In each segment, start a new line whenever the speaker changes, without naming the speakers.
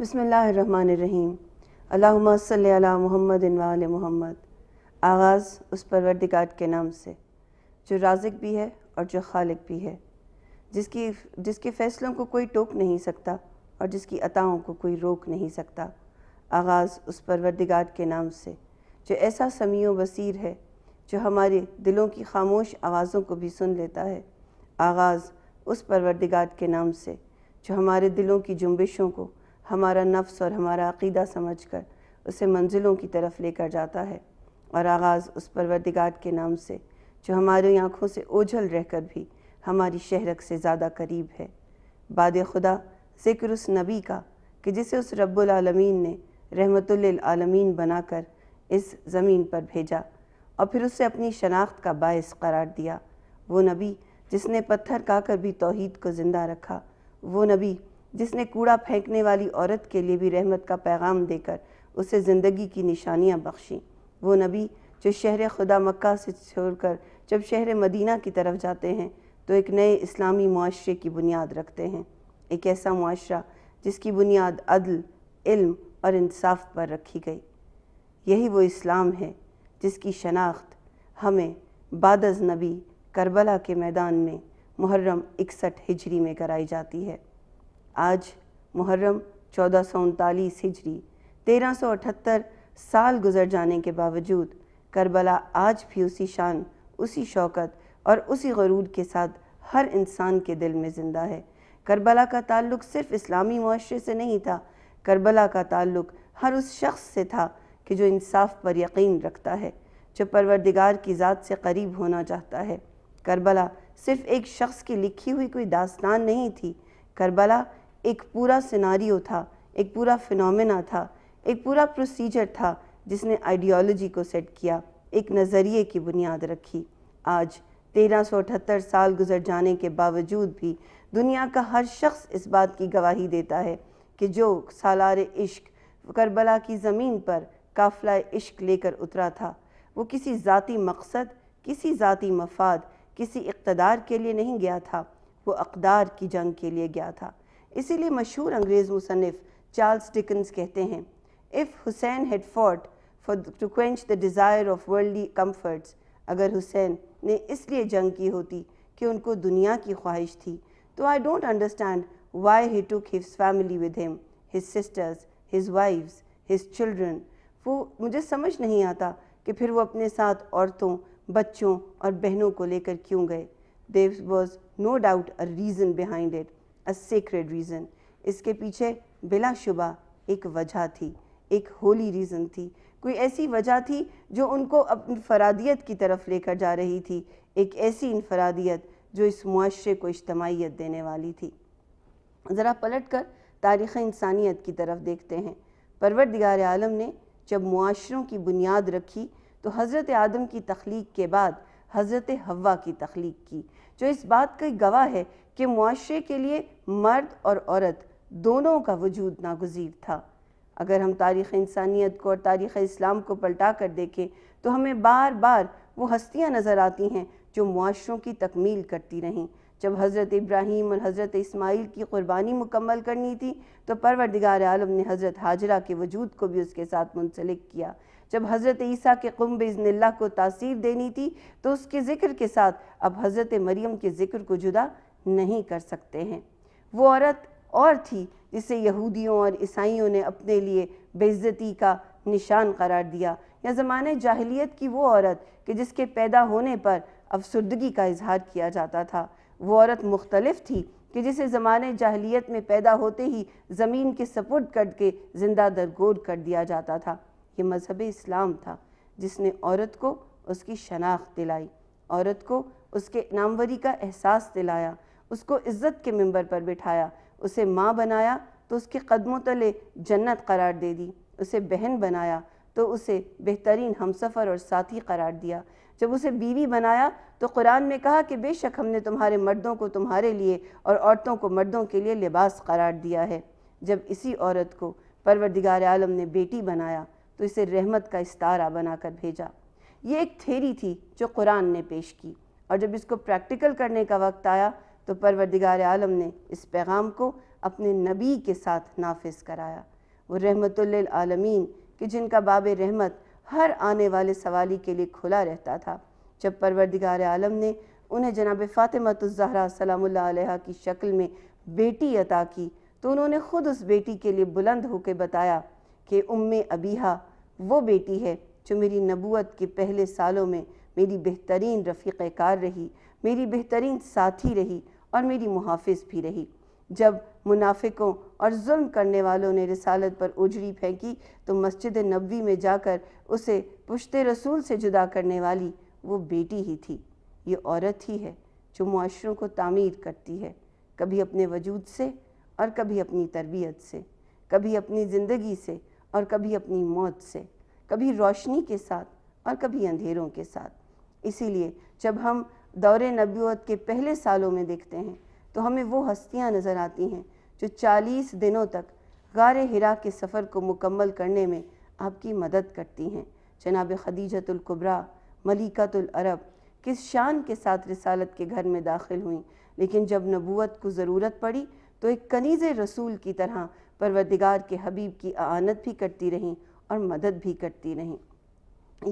बसमीम अल्लाम महमद वाल महमद आगाज़ उस परवरदिगार के नाम से जो राजिक भी है और जो खालिक भी है जिसकी जिसके फ़ैसलों को कोई टोक नहीं सकता और जिसकी अताओं को कोई रोक नहीं सकता आगाज़ उस परवरदिगार के नाम से जो ऐसा समीय बसीर है जो हमारे दिलों की खामोश आवाज़ों को भी सुन लेता है आगाज़ उस परवरदिगार के नाम से जो हमारे दिलों की जुम्बिशों को हमारा नफ्स और हमारा अकीदा समझ कर उसे मंजिलों की तरफ लेकर जाता है और आगाज़ उस परवरदिगार के नाम से जो हमारी आँखों से ओझल रहकर भी हमारी शहरक से ज़्यादा करीब है बाद खुदा ज़िक्र उस नबी का कि जिसे उस रब्लमीन ने रहमतुल्लमीन बनाकर इस ज़मीन पर भेजा और फिर उसे अपनी शनाख्त का बायस करार दिया वो नबी जिसने पत्थर काकर भी तोहद को ज़िंदा रखा वो नबी जिसने कूड़ा फेंकने वाली औरत के लिए भी रहमत का पैगाम देकर उसे ज़िंदगी की निशानियाँ बख्शी वो नबी जो शहर खुदा मक्का से छोड़कर जब शहर मदीना की तरफ जाते हैं तो एक नए इस्लामी माशरे की बुनियाद रखते हैं एक ऐसा माशरा जिसकी बुनियाद अदल इल्म और इंसाफ पर रखी गई यही वो इस्लाम है जिसकी शनाख्त हमें बादज नबी करबला के मैदान में मुहर्रम इकसठ हिजरी में कराई जाती है आज मुहर्रम चौदह सौ उनतालीस हिजरी तेरह सौ अठहत्तर साल गुजर जाने के बावजूद करबला आज भी उसी शान उसी शौकत और उसी गरूर के साथ हर इंसान के दिल में ज़िंदा है करबला का ताल्लुक सिर्फ इस्लामी माशरे से नहीं था करबला का ताल्लुक हर उस शख्स से था कि जो इंसाफ पर यकीन रखता है जो परवरदिगार की ज़ात से करीब होना चाहता है करबला सिर्फ एक शख्स की लिखी हुई कोई दास्तान नहीं थी करबला एक पूरा सिनारियो था एक पूरा फिनोमेना था एक पूरा प्रोसीजर था जिसने आइडियोलॉजी को सेट किया एक नज़रिए की बुनियाद रखी आज तेरह सौ अठहत्तर साल गुजर जाने के बावजूद भी दुनिया का हर शख्स इस बात की गवाही देता है कि जो सालार इश्क करबला की ज़मीन पर काफला इश्क लेकर उतरा था वो किसी ज़ाती मकसद किसी ज़ाती मफाद किसी इकतदार के लिए नहीं गया था वो अकदार की जंग के लिए गया था इसीलिए मशहूर अंग्रेज़ मुसनफ़ चार्ल्स डिकन्स कहते हैं if Hussain had fought for to quench the desire of worldly comforts अगर हुसैन ने इसलिए जंग की होती कि उनको दुनिया की ख्वाहिश थी तो I don't understand why he took his family with him his sisters his wives his children वो मुझे समझ नहीं आता कि फिर वो अपने साथ औरतों बच्चों और बहनों को लेकर क्यों गए देव was no doubt a reason behind it a sacred reason इसके पीछे बिलाशुबा एक वजह थी एक होली रीज़न थी कोई ऐसी वजह थी जो उनको इनफरादियत की तरफ लेकर जा रही थी एक ऐसी इनफरादियत जो इस मुआरे को इज्तमाहीत देने वाली थी ज़रा पलट कर तारीख़ इंसानियत की तरफ देखते हैं परवर दिगार आलम ने जब मुआरों की बुनियाद रखी तो हज़रत आदम की तख्लीक के बाद हज़रत हवा की तख्लीक की जो इस बात का गवाह है कि मुआरे के लिए मर्द और औरत दोनों का वजूद नागजीर था अगर हम तारीख़ इंसानियत को और तारीख़ इस्लाम को पलटा कर देखें तो हमें बार बार वो हस्तियाँ नज़र आती हैं जो मुआरों की तकमील करती रहीं जब हज़रत इब्राहीम और हज़रत इस्माइल की क़ुरबानी मुकम्मल करनी थी तो परवरदिगार आलम ने हज़रत हाजरा के वजूद को भी उसके साथ मुंसलिक किया जब हज़रत ईसा के कुंब बिजनल्ला को तासीर देनी थी तो उसके ज़िक्र के साथ अब हज़रत मरीम के ज़िक्र को जुदा नहीं कर सकते हैं वो औरत और थी जिसे यहूदियों और ईसाइयों ने अपने लिए बेइज्जती का निशान करार दिया या ज़माने जाहलीत की वो औरत कि जिसके पैदा होने पर अफसरदगी का इजहार किया जाता था वो औरत मुख्तलफ थी कि जिसे ज़माने जाहलीत में पैदा होते ही ज़मीन के सपुर्द करके ज़िंदा दरगोर कर दिया जाता था ये मजहब इस्लाम था जिसने औरत को उसकी शनाख्त दिलाई औरत को उसके नामवरी का एहसास दिलाया उसको इज़्ज़त के मंबर पर बिठाया उसे माँ बनाया तो उसके कदमों तले जन्नत करार दे दी उसे बहन बनाया तो उसे बेहतरीन हमसफ़र और साथी करार दिया जब उसे बीवी बनाया तो कुरान में कहा कि बेशक हमने तुम्हारे मर्दों को तुम्हारे लिए और औरतों को मर्दों के लिए लिबास करार दिया है जब इसी औरत को परवरदिगार आलम ने बेटी बनाया तो इसे रहमत का इस्तारा बनाकर भेजा ये एक थेरी थी जो कुरान ने पेश की और जब इसको प्रैक्टिकल करने का वक्त आया तो परवरदिगार आलम ने इस पैगाम को अपने नबी के साथ नाफिज कराया वो रहमतुल्लमीन कि जिनका बाब रहमत हर आने वाले सवाली के लिए खुला रहता था जब परवरदिगार आलम ने उन्हें जनाब फ़ातिमतज़हरा सलाम्ला की शक्ल में बेटी अता की तो उन्होंने ख़ुद उस बेटी के लिए बुलंद होकर बताया कि उम अबीहा वो बेटी है जो मेरी नबूत के पहले सालों में मेरी बेहतरीन रफ़ीकार रही मेरी बेहतरीन साथी रही और मेरी मुहाफ़ भी रही जब मुनाफिकों और जुल्म करने वालों ने रिसालत पर उजड़ी फेंकी तो मस्जिद नबी में जाकर उसे पुश्ते रसूल से जुदा करने वाली वो बेटी ही थी ये औरत ही है जो माशरों को तामीर करती है कभी अपने वजूद से और कभी अपनी तरबियत से कभी अपनी ज़िंदगी से और कभी अपनी मौत से कभी रोशनी के साथ और कभी अंधेरों के साथ इसीलिए जब हम दौर नबीवत के पहले सालों में देखते हैं तो हमें वो हस्तियाँ नज़र आती हैं जो 40 दिनों तक गार हिरा के सफ़र को मुकम्मल करने में आपकी मदद करती हैं जनाब खदीजतुल्कुब्रा मलिकतुलरब किस शान के साथ रसालत के घर में दाखिल हुई लेकिन जब नबूत को ज़रूरत पड़ी तो एक कनीज़ रसूल की तरह परवरदिगार के हबीब की आनत भी करती रहीं और मदद भी करती रहीं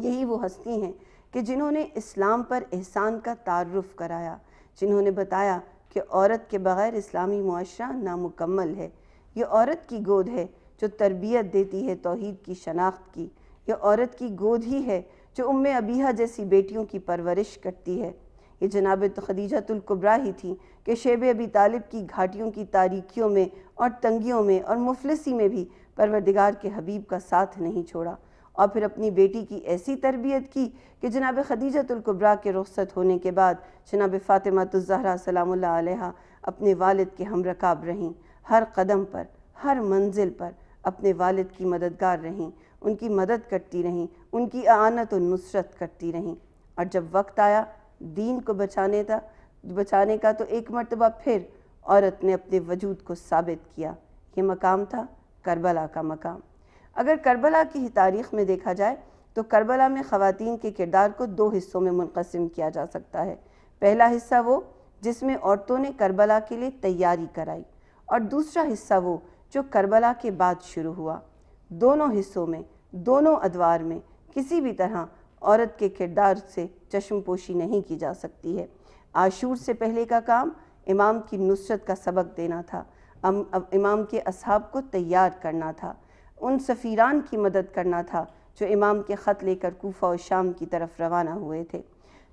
यही वो हस्ती हैं कि जिन्होंने इस्लाम पर एहसान का तारफ़ कराया जिन्होंने बताया कि औरत के बग़ैर इस्लामी मुआरा नामुकम्मल है ये औरत की गोद है जो तरबियत देती है तोहद की शनाख्त की यह औरत की गोद ही है जो उम अबीहा जैसी बेटियों की परवरिश करती है ये जनाब खदीजातुल्कुब्रा ही थी कि शेब अबी तालिब की घाटियों की तारीखियों में और तंगियों में और मुफलसी में भी परवरदिगार के हबीब का साथ नहीं छोड़ा और फिर अपनी बेटी की ऐसी तरबियत की कि जनाब खदीजतुल्कुब्रा के रुख्सत होने के बाद जनाब फ़ातिमातुज़हरा सलाम अपने वालिद के हम रकाब रहीं हर कदम पर हर मंजिल पर अपने वालिद की मददगार रहीं उनकी मदद करती रहीं उनकी आनत और नुसरत करती रहीं और जब वक्त आया दीन को बचाने का बचाने का तो एक मरतबा फिर औरत ने अपने वजूद को साबित किया ये मकाम था करबला का मकाम अगर करबला की तारीख़ में देखा जाए तो करबला में ख़वान के किरदार को दो हिस्सों में मुनकसम किया जा सकता है पहला हिस्सा वो जिसमें औरतों ने करबला के लिए तैयारी कराई और दूसरा हिस्सा वो जो करबला के बाद शुरू हुआ दोनों हिस्सों में दोनों अदवार में किसी भी तरह औरत के किरदार से चश्मपोशी नहीं की जा सकती है आशूर से पहले का काम इमाम की नुसरत का सबक देना था अम, इमाम के असहाब को तैयार करना था उन सफ़ीरान की मदद करना था जो इमाम के ख़त लेकर कोफ़ा और शाम की तरफ रवाना हुए थे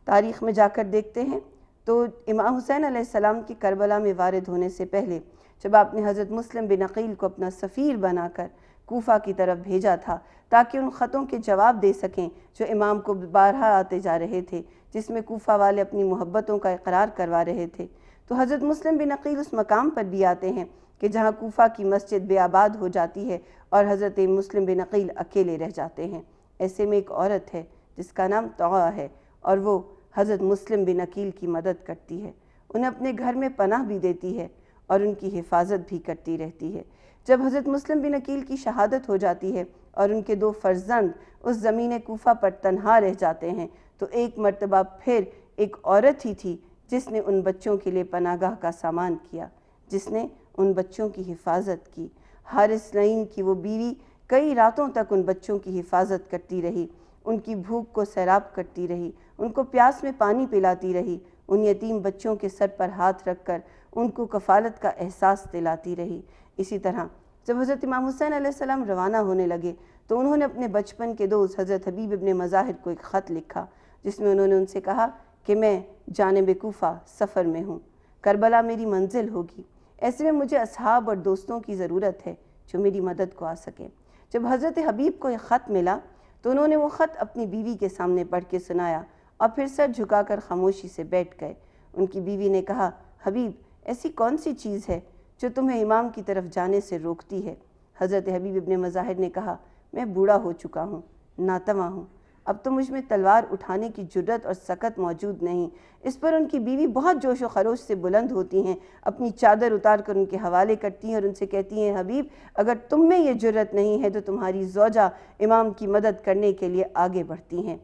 तारीख़ में जाकर देखते हैं तो इमाम हुसैन आसमाम के करबला में वारद होने से पहले जब आपने हज़रत मुस्लिम बिन अकील को अपना सफ़ीर बनाकर कोफ़ा की तरफ भेजा था ताकि उन ख़तों के जवाब दे सकें जो इमाम को बारहा आते जा रहे थे जिसमें कोफ़ा वाले अपनी मोहब्बतों का इकरार करवा रहे थे तो हज़रत मुस्लिम बिन अकील उस मकाम पर भी आते हैं कि जहाँ कोफ़ा की मस्जिद बेआबाद हो जाती है और हज़रत मुस्लिम बिन अकील अकेले रह जाते हैं ऐसे में एक औरत है जिसका नाम तोा है और वो हज़रत मुस्लिम बिन अकील की मदद करती है उन्हें अपने घर में पनाह भी देती है और उनकी हिफाजत भी करती रहती है जब हज़रत मुस्लिम बिन अकील की शहादत हो जाती है और उनके दो फर्जंद उस ज़मीन कोफ़ा पर तनहा रह जाते हैं तो एक मरतबा फिर एक औरत ही थी जिसने उन बच्चों के लिए पनागाह का सामान किया जिसने उन बच्चों की हिफाजत की हारिस नईम की वो बीवी कई रातों तक उन बच्चों की हिफाजत करती रही उनकी भूख को सैराब करती रही उनको प्यास में पानी पिलाती रही उन यतीम बच्चों के सर पर हाथ रख कर उनको कफालत का एहसास दिलाती रही इसी तरह जब हज़रत इमाम हुसैन सलाम रवाना होने लगे तो उन्होंने अपने बचपन के दोस्त हज़रत हबीब इबन मज़ाहिर को एक ख़त लिखा जिसमें उन्होंने उनसे कहा कि मैं जानब कोफ़ा सफ़र में हूँ करबला मेरी मंजिल होगी ऐसे में मुझे असहाब और दोस्तों की ज़रूरत है जो मेरी मदद को आ सके जब हज़रत हबीब को यह ख़त मिला तो उन्होंने वो ख़त अपनी बीवी के सामने पढ़ के सुनाया और फिर सर झुकाकर खामोशी से बैठ गए उनकी बीवी ने कहा हबीब ऐसी कौन सी चीज़ है जो तुम्हें इमाम की तरफ जाने से रोकती है हज़रत हबीब इबन मज़ाहिर ने कहा मैं बूढ़ा हो चुका हूँ नातवा हूँ अब तो मुझ में तलवार उठाने की जुर्रत और सकत मौजूद नहीं इस पर उनकी बीवी बहुत जोश व खरोश से बुलंद होती हैं अपनी चादर उतार कर उनके हवाले करती हैं और उनसे कहती हैं हबीब अगर तुम में ये जुर्रत नहीं है तो तुम्हारी जोजा इमाम की मदद करने के लिए आगे बढ़ती हैं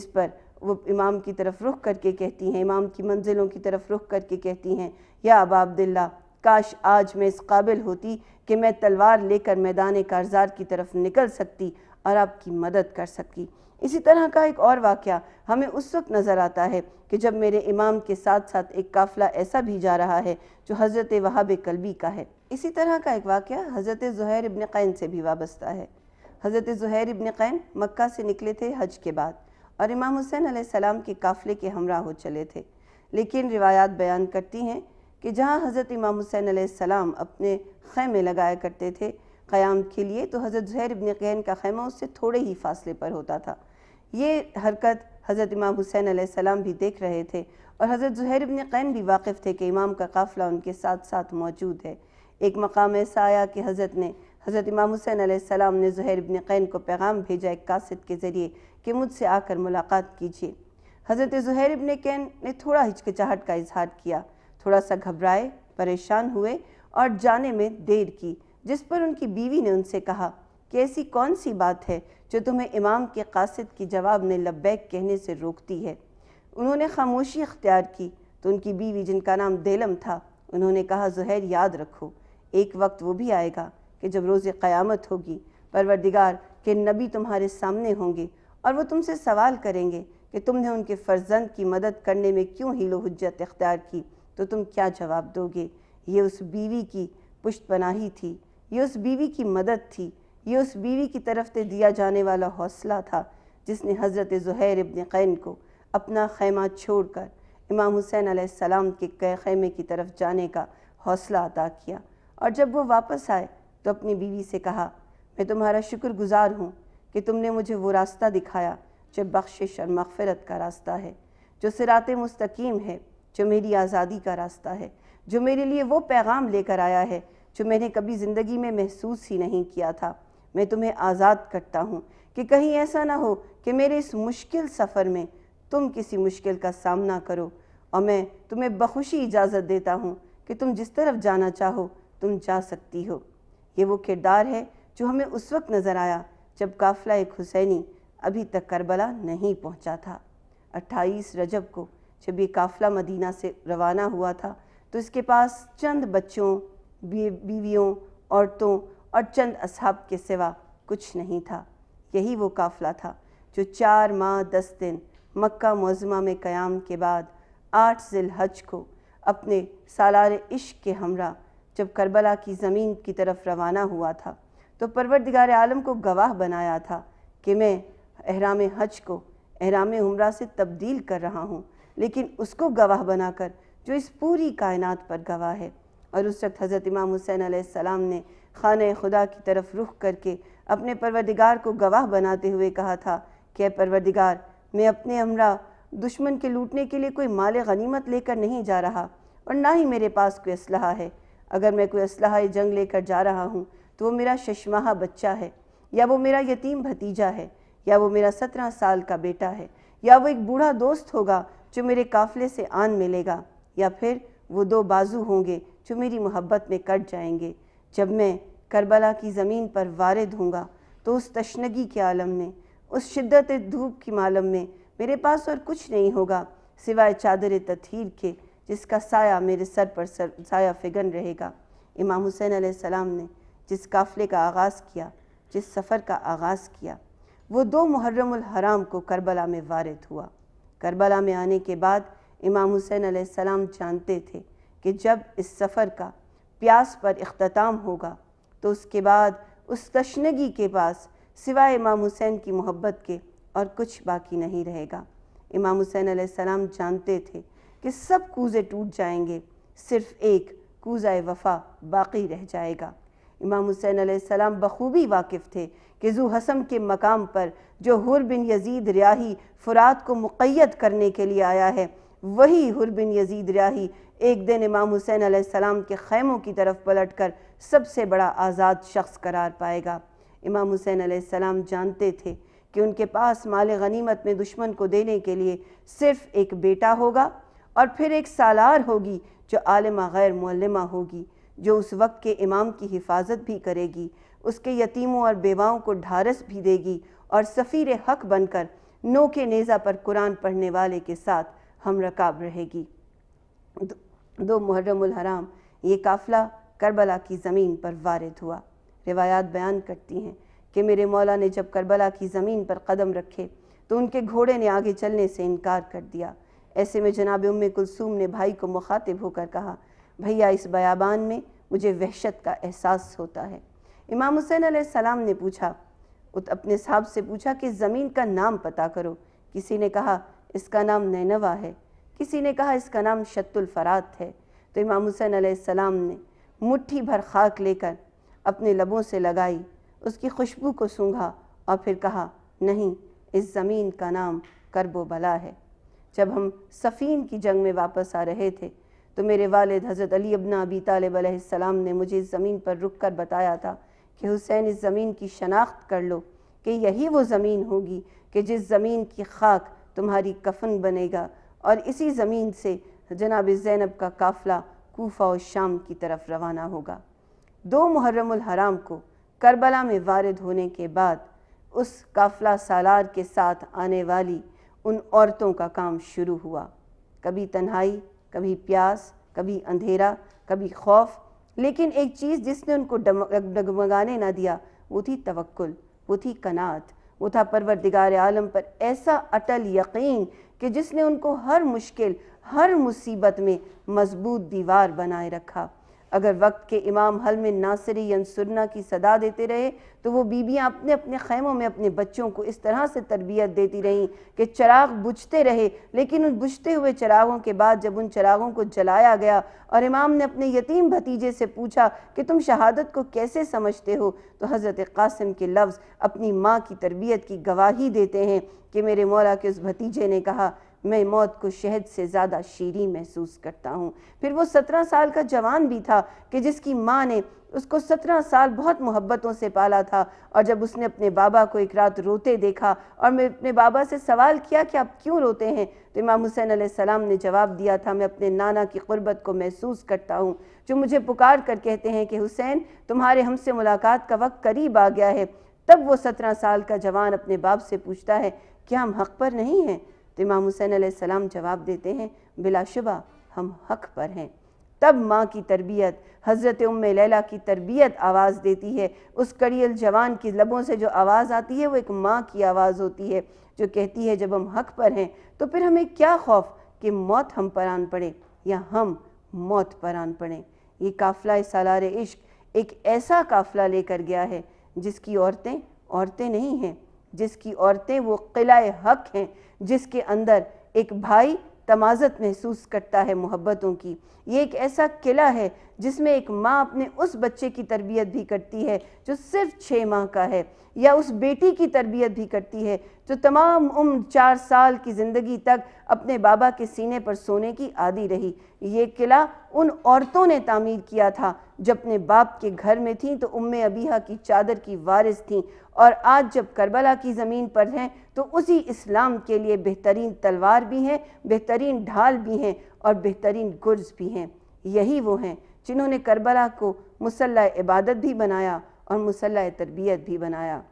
इस पर वो इमाम की तरफ रुख करके कहती हैं इमाम की मंजिलों की तरफ रुख करके कहती हैं या अब अब्दुल्ला काश आज मैं इस काबिल होती कि मैं तलवार लेकर मैदान कारजार की तरफ निकल सकती और आपकी मदद कर सकती इसी तरह का एक और वाक़ हमें उस वक्त नज़र आता है कि जब मेरे इमाम के साथ साथ एक काफ़िला ऐसा भी जा रहा है जो हज़रत वहाब कलबी का है इसी तरह का एक वाक़ हज़रत ज़ुहैर इबन क़ैन से भी वाबस्ता है हज़रत ज़ुहैर इबन क़ैन मक्का से निकले थे हज के बाद और इमाम हुसैन आसमाम के काफ़िले के हमरा हो चले थे लेकिन रिवायात बयान करती हैं कि जहाँ हज़रत इमाम हुसैन आसमाम अपने ख़ैमे लगाया करते थे क़याम के लिए तो हज़रत ज़ुहैर इबन क़ैन का ख़ैमा उससे थोड़े ही फासले पर होता था ये हरकत हज़रत इमाम हुसैन आसमाम भी देख रहे थे और हज़रत ज़ुहैर इबन कैन भी वाकिफ़ थे कि इमाम का काफ़िला उनके साथ साथ मौजूद है एक मकाम ऐसा आया कि हज़रत ने हज़रत इमाम हुसैन आसमाम ने ज़ुहैर इबन कैन को पैगाम भेजा एक कासद के ज़रिए कि मुझसे आकर मुलाकात कीजिए हज़रत ज़ुहैर इबन कैन ने थोड़ा हिचकिचाहट का इजहार किया थोड़ा सा घबराए परेशान हुए और जाने में देर की जिस पर उनकी बीवी ने उनसे कहा कि ऐसी कौन सी बात है जो तुम्हें इमाम के कासिद की जवाब ने लब्बैक कहने से रोकती है उन्होंने खामोशी अख्तियार की तो उनकी बीवी जिनका नाम देलम था उन्होंने कहा जहैर याद रखो एक वक्त वो भी आएगा कि जब रोज़ क़यामत होगी परवरदिगार के नबी तुम्हारे सामने होंगे और वो तुमसे सवाल करेंगे कि तुमने उनके फ़र्जंद की मदद करने में क्यों हीलो हजत इख्तियार की तो तुम क्या जवाब दोगे ये उस बीवी की पुष्त पनाही थी ये उस बीवी की मदद थी ये उस बीवी की तरफ से दिया जाने वाला हौसला था जिसने हज़रत ज़ुहैर इबन क़ैन को अपना खैमा छोड़कर इमाम हुसैन सलाम के खैमे की तरफ जाने का हौसला अदा किया और जब वो वापस आए तो अपनी बीवी से कहा मैं तुम्हारा शुक्रगुजार हूँ कि तुमने मुझे वो रास्ता दिखाया जो बख्शिश और मगफ़रत का रास्ता है जो सिरात मुस्तकीम है जो मेरी आज़ादी का रास्ता है जो मेरे लिए वो पैगाम लेकर आया है जो मैंने कभी ज़िंदगी में महसूस ही नहीं किया था मैं तुम्हें आज़ाद करता हूँ कि कहीं ऐसा ना हो कि मेरे इस मुश्किल सफ़र में तुम किसी मुश्किल का सामना करो और मैं तुम्हें बखुशी इजाज़त देता हूँ कि तुम जिस तरफ जाना चाहो तुम जा सकती हो ये वो किरदार है जो हमें उस वक्त नज़र आया जब काफिला एक हुसैनी अभी तक करबला नहीं पहुँचा था अट्ठाईस रजब को जब ये काफिला मदीना से रवाना हुआ था तो इसके पास चंद बच्चों बीवियों औरतों और चंद असहाब के सिवा कुछ नहीं था यही वो काफ़िला था जो चार माह दस दिन मक्का मौजमा में क़याम के बाद आठ हज को अपने सालार इश्क के हमरा जब करबला की ज़मीन की तरफ रवाना हुआ था तो परवरदिगार आलम को गवाह बनाया था कि मैं अहराम हज को अहराम उम्र से तब्दील कर रहा हूँ लेकिन उसको गवाह बनाकर जो इस पूरी कायनात पर गवाह है और उस वक्त हज़रत इमाम हुसैन आसमाम ने खान खुदा की तरफ रुख करके अपने परवरदिगार को गवाह बनाते हुए कहा था कि परवरदिगार मैं अपने हमरा दुश्मन के लूटने के लिए कोई माल गनीमत लेकर नहीं जा रहा और ना ही मेरे पास कोई असलाह है अगर मैं कोई असलाह जंग लेकर जा रहा हूँ तो वो मेरा शशमाहा बच्चा है या वो मेरा यतीम भतीजा है या वो मेरा सत्रह साल का बेटा है या वो एक बूढ़ा दोस्त होगा जो मेरे काफ़िले से आन मिलेगा या फिर वो दो बाजू होंगे जो मेरी मोहब्बत में कट जाएंगे जब मैं करबला की ज़मीन पर वारद हूँगा तो उस तशनगी के आलम में उस शिद्दत धूप की मालम में मेरे पास और कुछ नहीं होगा सिवाय चादर तथहर के जिसका साया मेरे सर पर सर साया फिगन रहेगा इमाम हुसैन आसमाम ने जिस काफ़िले का आगाज़ किया जिस सफ़र का आगाज़ किया वो दो मुहर्रम हराम को करबला में वारद हुआ करबला में आने के बाद इमाम हुसैन आसमाम जानते थे कि जब इस सफ़र का प्यास पर अख्ताम होगा तो उसके बाद उस तशनगी के पास सिवाय इमाम हुसैन की मोहब्बत के और कुछ बाकी नहीं रहेगा इमाम हुसैन आसमाम जानते थे कि सब कूज़े टूट जाएंगे सिर्फ़ एक कूज़ा वफ़ा बाकी रह जाएगा इमाम हुसैन आसमाम बखूबी वाकिफ़ थे कि जू हसम के मकाम पर जो हुर बिन यजीद रियाही फ़ुरात को मुक़ैद करने के लिए आया है वही हुर बिन यजीद रियाही एक दिन इमाम हुसैन आसमाम के खैमों की तरफ पलट कर सबसे बड़ा आज़ाद शख्स करार पाएगा इमाम हुसैन आसमाम जानते थे कि उनके पास माल गनीमत में दुश्मन को देने के लिए सिर्फ़ एक बेटा होगा और फिर एक सालार होगी जो आलमा गैर मल्लमा होगी जो उस वक्त के इमाम की हिफाजत भी करेगी उसके यतीमों और बेवाओं को ढारस भी देगी और सफ़ीर हक बनकर नो के नेज़ा पर कुरान पढ़ने वाले के साथ हम रकाब रहेगी दो मुहर्रम हराम ये काफ़िला करबला की ज़मीन पर वारद हुआ रिवायात बयान करती हैं कि मेरे मौला ने जब करबला की ज़मीन पर कदम रखे तो उनके घोड़े ने आगे चलने से इनकार कर दिया ऐसे में जनाब उम कुलसूम ने भाई को मुखातिब होकर कहा भैया इस बयाबान में मुझे वहशत का एहसास होता है इमाम हुसैन आसमाम ने पूछा अपने साहब से पूछा कि ज़मीन का नाम पता करो किसी ने कहा इसका नाम नैनवा है किसी ने कहा इसका नाम शत्तुल फरात है तो इमाम हुसैन आसमाम ने मुट्ठी भर खाक लेकर अपने लबों से लगाई उसकी खुशबू को सूंघा और फिर कहा नहीं इस ज़मीन का नाम करबोबला है जब हम सफ़ीन की जंग में वापस आ रहे थे तो मेरे वालिद हज़रत अली अबना अबी तालब ने मुझे इस ज़मीन पर रुक कर बताया था कि हुसैन इस ज़मीन की शनाख्त कर लो कि यही वो ज़मीन होगी कि जिस ज़मीन की खाक तुम्हारी कफन बनेगा और इसी ज़मीन से जनाब ज़ैनब का काफ़िला कोफा और शाम की तरफ रवाना होगा दो मुहर्रम हराम को करबला में वारद होने के बाद उस काफ़िला सालार के साथ आने वाली उन औरतों का काम शुरू हुआ कभी तन्हाई कभी प्यास कभी अंधेरा कभी खौफ लेकिन एक चीज़ जिसने उनको डगमगाने ना दिया वो थी तवक्ल वो थी कनात वो था परवरदिगार आलम पर ऐसा अटल यकीन कि जिसने उनको हर मुश्किल हर मुसीबत में मजबूत दीवार बनाए रखा अगर वक्त के इमाम हल में नासरी यंसुरना की सदा देते रहे तो वो बीबियाँ अपने अपने खैमों में अपने बच्चों को इस तरह से तरबियत देती रहीं कि चराग बुझते रहे लेकिन उन बुझते हुए चरागों के बाद जब उन चरागों को जलाया गया और इमाम ने अपने यतीम भतीजे से पूछा कि तुम शहादत को कैसे समझते हो तो हज़रत कासिम के लफ्ज़ अपनी माँ की तरबियत की गवाही देते हैं कि मेरे मौला के उस भतीजे ने कहा मैं मौत को शहद से ज़्यादा शीरी महसूस करता हूँ फिर वो सत्रह साल का जवान भी था कि जिसकी माँ ने उसको सत्रह साल बहुत मोहब्बतों से पाला था और जब उसने अपने बाबा को एक रात रोते देखा और मैं अपने बाबा से सवाल किया कि आप क्यों रोते हैं तो इमाम हुसैन सलाम ने जवाब दिया था मैं अपने नाना की गुर्बत को महसूस करता हूँ जो मुझे पुकार कर कहते हैं कि हुसैन तुम्हारे हमसे मुलाकात का वक्त करीब आ गया है तब वो सत्रह साल का जवान अपने बाप से पूछता है क्या हम हक पर नहीं हैं तो इमाम हुसैन आसमाम जवाब देते हैं बिलाशुबा हम हक पर हैं तब माँ की तरबियत हज़रत उम लैला की तरबियत आवाज़ देती है उस कड़ियल जवान की लबों से जो आवाज़ आती है वो एक माँ की आवाज़ होती है जो कहती है जब हम हक पर हैं तो फिर हमें क्या खौफ कि मौत हम पर आन पड़े या हम मौत पर आन पड़े ये काफ़िला सालार इश्क एक ऐसा काफ़िला लेकर गया है जिसकी औरतें औरतें नहीं हैं जिसकी औरतें वो किला हक हैं जिसके अंदर एक भाई तमाजत महसूस करता है मोहब्बतों की ये एक ऐसा किला है जिसमें एक माँ अपने उस बच्चे की तरबियत भी करती है जो सिर्फ छः माह का है या उस बेटी की तरबियत भी करती है जो तमाम उम्र चार साल की ज़िंदगी तक अपने बाबा के सीने पर सोने की आदि रही ये किला उन औरतों ने तामीर किया था जब अपने बाप के घर में थी तो उम्म अबीहा की चादर की वारिस थी और आज जब करबला की ज़मीन पर हैं तो उसी इस्लाम के लिए बेहतरीन तलवार भी हैं बेहतरीन ढाल भी हैं और बेहतरीन गुर्ज भी हैं यही वो हैं जिन्होंने करबला को मुसल इबादत भी बनाया और मुसल तरबियत भी बनाया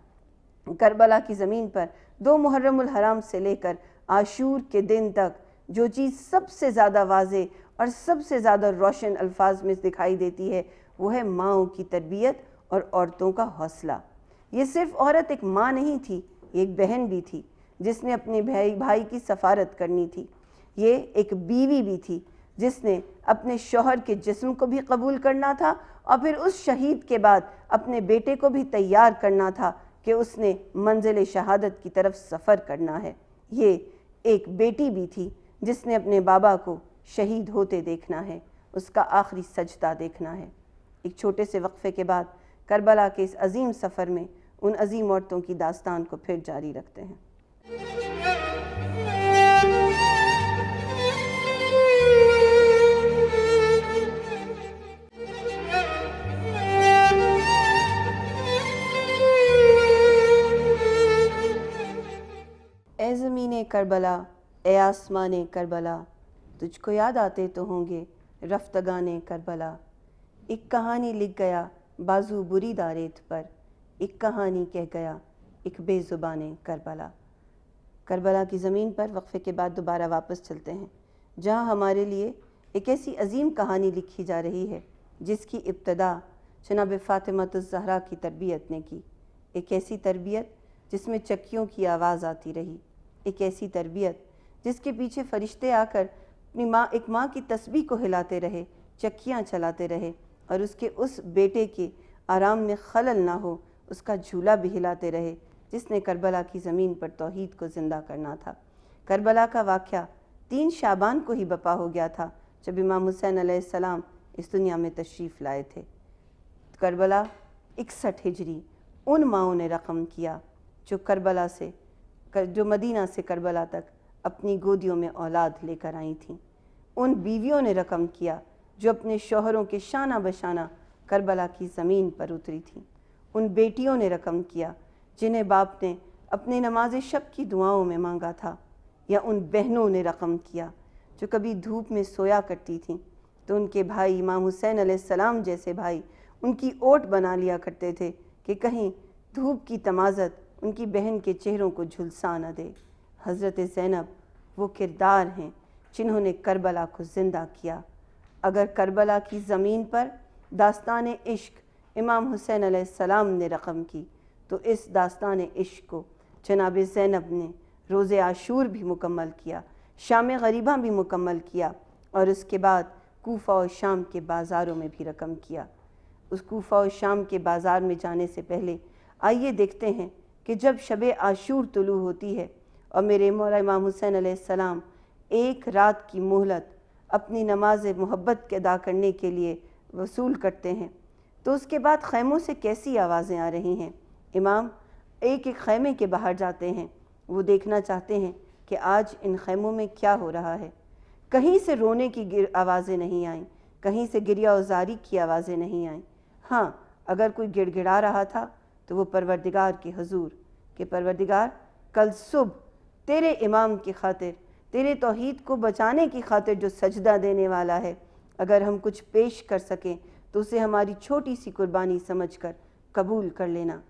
करबला की ज़मीन पर दो मुहर्रम हराम से लेकर आशूर के दिन तक जो चीज़ सबसे ज़्यादा वाज और सबसे ज़्यादा रोशन अल्फाज में दिखाई देती है वो है माओं की तरबियत और औरतों का हौसला ये सिर्फ औरत एक माँ नहीं थी एक बहन भी थी जिसने अपने भाई भाई की सफारत करनी थी ये एक बीवी भी थी जिसने अपने शोहर के जिस्म को भी कबूल करना था और फिर उस शहीद के बाद अपने बेटे को भी तैयार करना था कि उसने मंजिल शहादत की तरफ सफ़र करना है ये एक बेटी भी थी जिसने अपने बाबा को शहीद होते देखना है उसका आखिरी सजदा देखना है एक छोटे से वक्फ़े के बाद करबला के इस अजीम सफ़र में उन अजीम औरतों की दास्तान को फिर जारी रखते हैं ने करबला ए आसमान करबला तुझको याद आते तो होंगे रफ्तगान करबला एक कहानी लिख गया बाजू बुरी दारेत पर एक कहानी कह गया एक बेज़ुबान करबला करबला की ज़मीन पर वक्फ़े के बाद दोबारा वापस चलते हैं जहाँ हमारे लिए एक ऐसी अजीम कहानी लिखी जा रही है जिसकी इब्तदा जनाब फ़ातिमतज़हरा की तरबियत ने की एक ऐसी तरबियत जिसमें चक्कियों की आवाज़ आती रही एक ऐसी तरबियत जिसके पीछे फरिश्ते आकर अपनी माँ एक माँ की तस्बी को हिलाते रहे चक्कियाँ चलाते रहे और उसके उस बेटे के आराम में खलल ना हो उसका झूला भी हिलाते रहे जिसने करबला की ज़मीन पर तोहद को ज़िंदा करना था करबला का वाक़ तीन शाबान को ही बपा हो गया था जब इमाम हुसैन आसमाम इस दुनिया में तशरीफ़ लाए थे करबला इकसठ हिजरी उन माओं ने रकम किया जो करबला से जो मदीना से करबला तक अपनी गोदियों में औलाद लेकर आई थीं उन बीवियों ने रकम किया जो अपने शोहरों के शाना बशाना करबला की ज़मीन पर उतरी थीं उन बेटियों ने रकम किया जिन्हें बाप ने अपने नमाज शब की दुआओं में मांगा था या उन बहनों ने रकम किया जो कभी धूप में सोया करती थीं तो उनके भाई इमाम हुसैन सलाम जैसे भाई उनकी ओट बना लिया करते थे कि कहीं धूप की तमाजत उनकी बहन के चेहरों को झुलसा न दे हज़रत ज़ैनब वो किरदार हैं जिन्होंने करबला को ज़िंदा किया अगर करबला की ज़मीन पर दास्तान इश्क इमाम हुसैन सलाम ने रकम की तो इस दास्तान इश्क को जनाब ज़ैनब ने रोज़ आशूर भी मुकम्मल किया शाम गरीबा भी मुकम्मल किया और उसके बाद कोफ़ा और शाम के बाज़ारों में भी रकम किया उस कोफ़ा और शाम के बाज़ार में जाने से पहले आइए देखते हैं कि जब शब आशूर तुलू होती है और मेरे मौला इमाम हुसैन आसमाम एक रात की मोहलत अपनी नमाज मोहब्बत के अदा करने के लिए वसूल करते हैं तो उसके बाद खैमों से कैसी आवाज़ें आ रही हैं इमाम एक एक खैमे के बाहर जाते हैं वो देखना चाहते हैं कि आज इन खैमों में क्या हो रहा है कहीं से रोने की आवाज़ें नहीं आईं कहीं से गिरिया उजारी की आवाज़ें नहीं आईं हाँ अगर कोई गिड़गिड़ा रहा था तो वो परवरदिगार के हजूर के परवरदिगार कल सुबह तेरे इमाम की खातिर तेरे तोहद को बचाने की खातिर जो सजदा देने वाला है अगर हम कुछ पेश कर सकें तो उसे हमारी छोटी सी कुर्बानी समझ कर कबूल कर लेना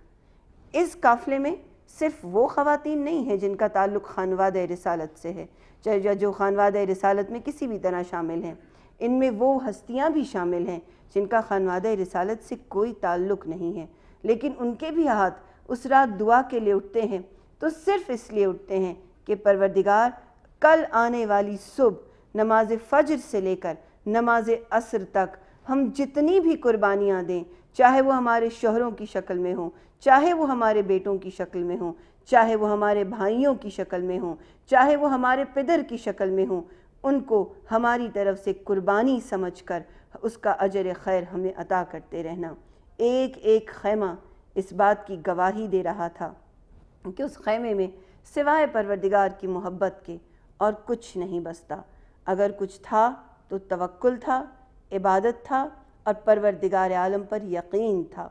इस काफ़िले में सिर्फ वो ख़वातीन नहीं हैं जिनका ताल्लुक़ खानवाद रसालत से है चाहे जो खानवाद रसालत में किसी भी तरह शामिल हैं इनमें वो हस्तियाँ भी शामिल हैं जिनका खानवाद रसालत से कोई ताल्लुक़ नहीं है लेकिन उनके भी हाथ उस रात दुआ के लिए उठते हैं तो सिर्फ इसलिए उठते हैं कि परवरदिगार कल आने वाली सुबह नमाज फ़जर से लेकर नमाज असर तक हम जितनी भी कुर्बानियाँ दें चाहे वो हमारे शोहरों की शक्ल में हों चाहे वो हमारे बेटों की शक्ल में हों चाहे वो हमारे भाइयों की शक्ल में हों चाहे वो हमारे पिदर की शक्ल में हों उनको हमारी तरफ से कुर्बानी समझकर उसका अजर खैर हमें अता करते रहना एक एक खैमा इस बात की गवाही दे रहा था कि उस खैमे में सिवाय परवरदिगार की मोहब्बत के और कुछ नहीं बसता अगर कुछ था तो तवक्ल था इबादत था और परवरदिगार आलम पर यकीन था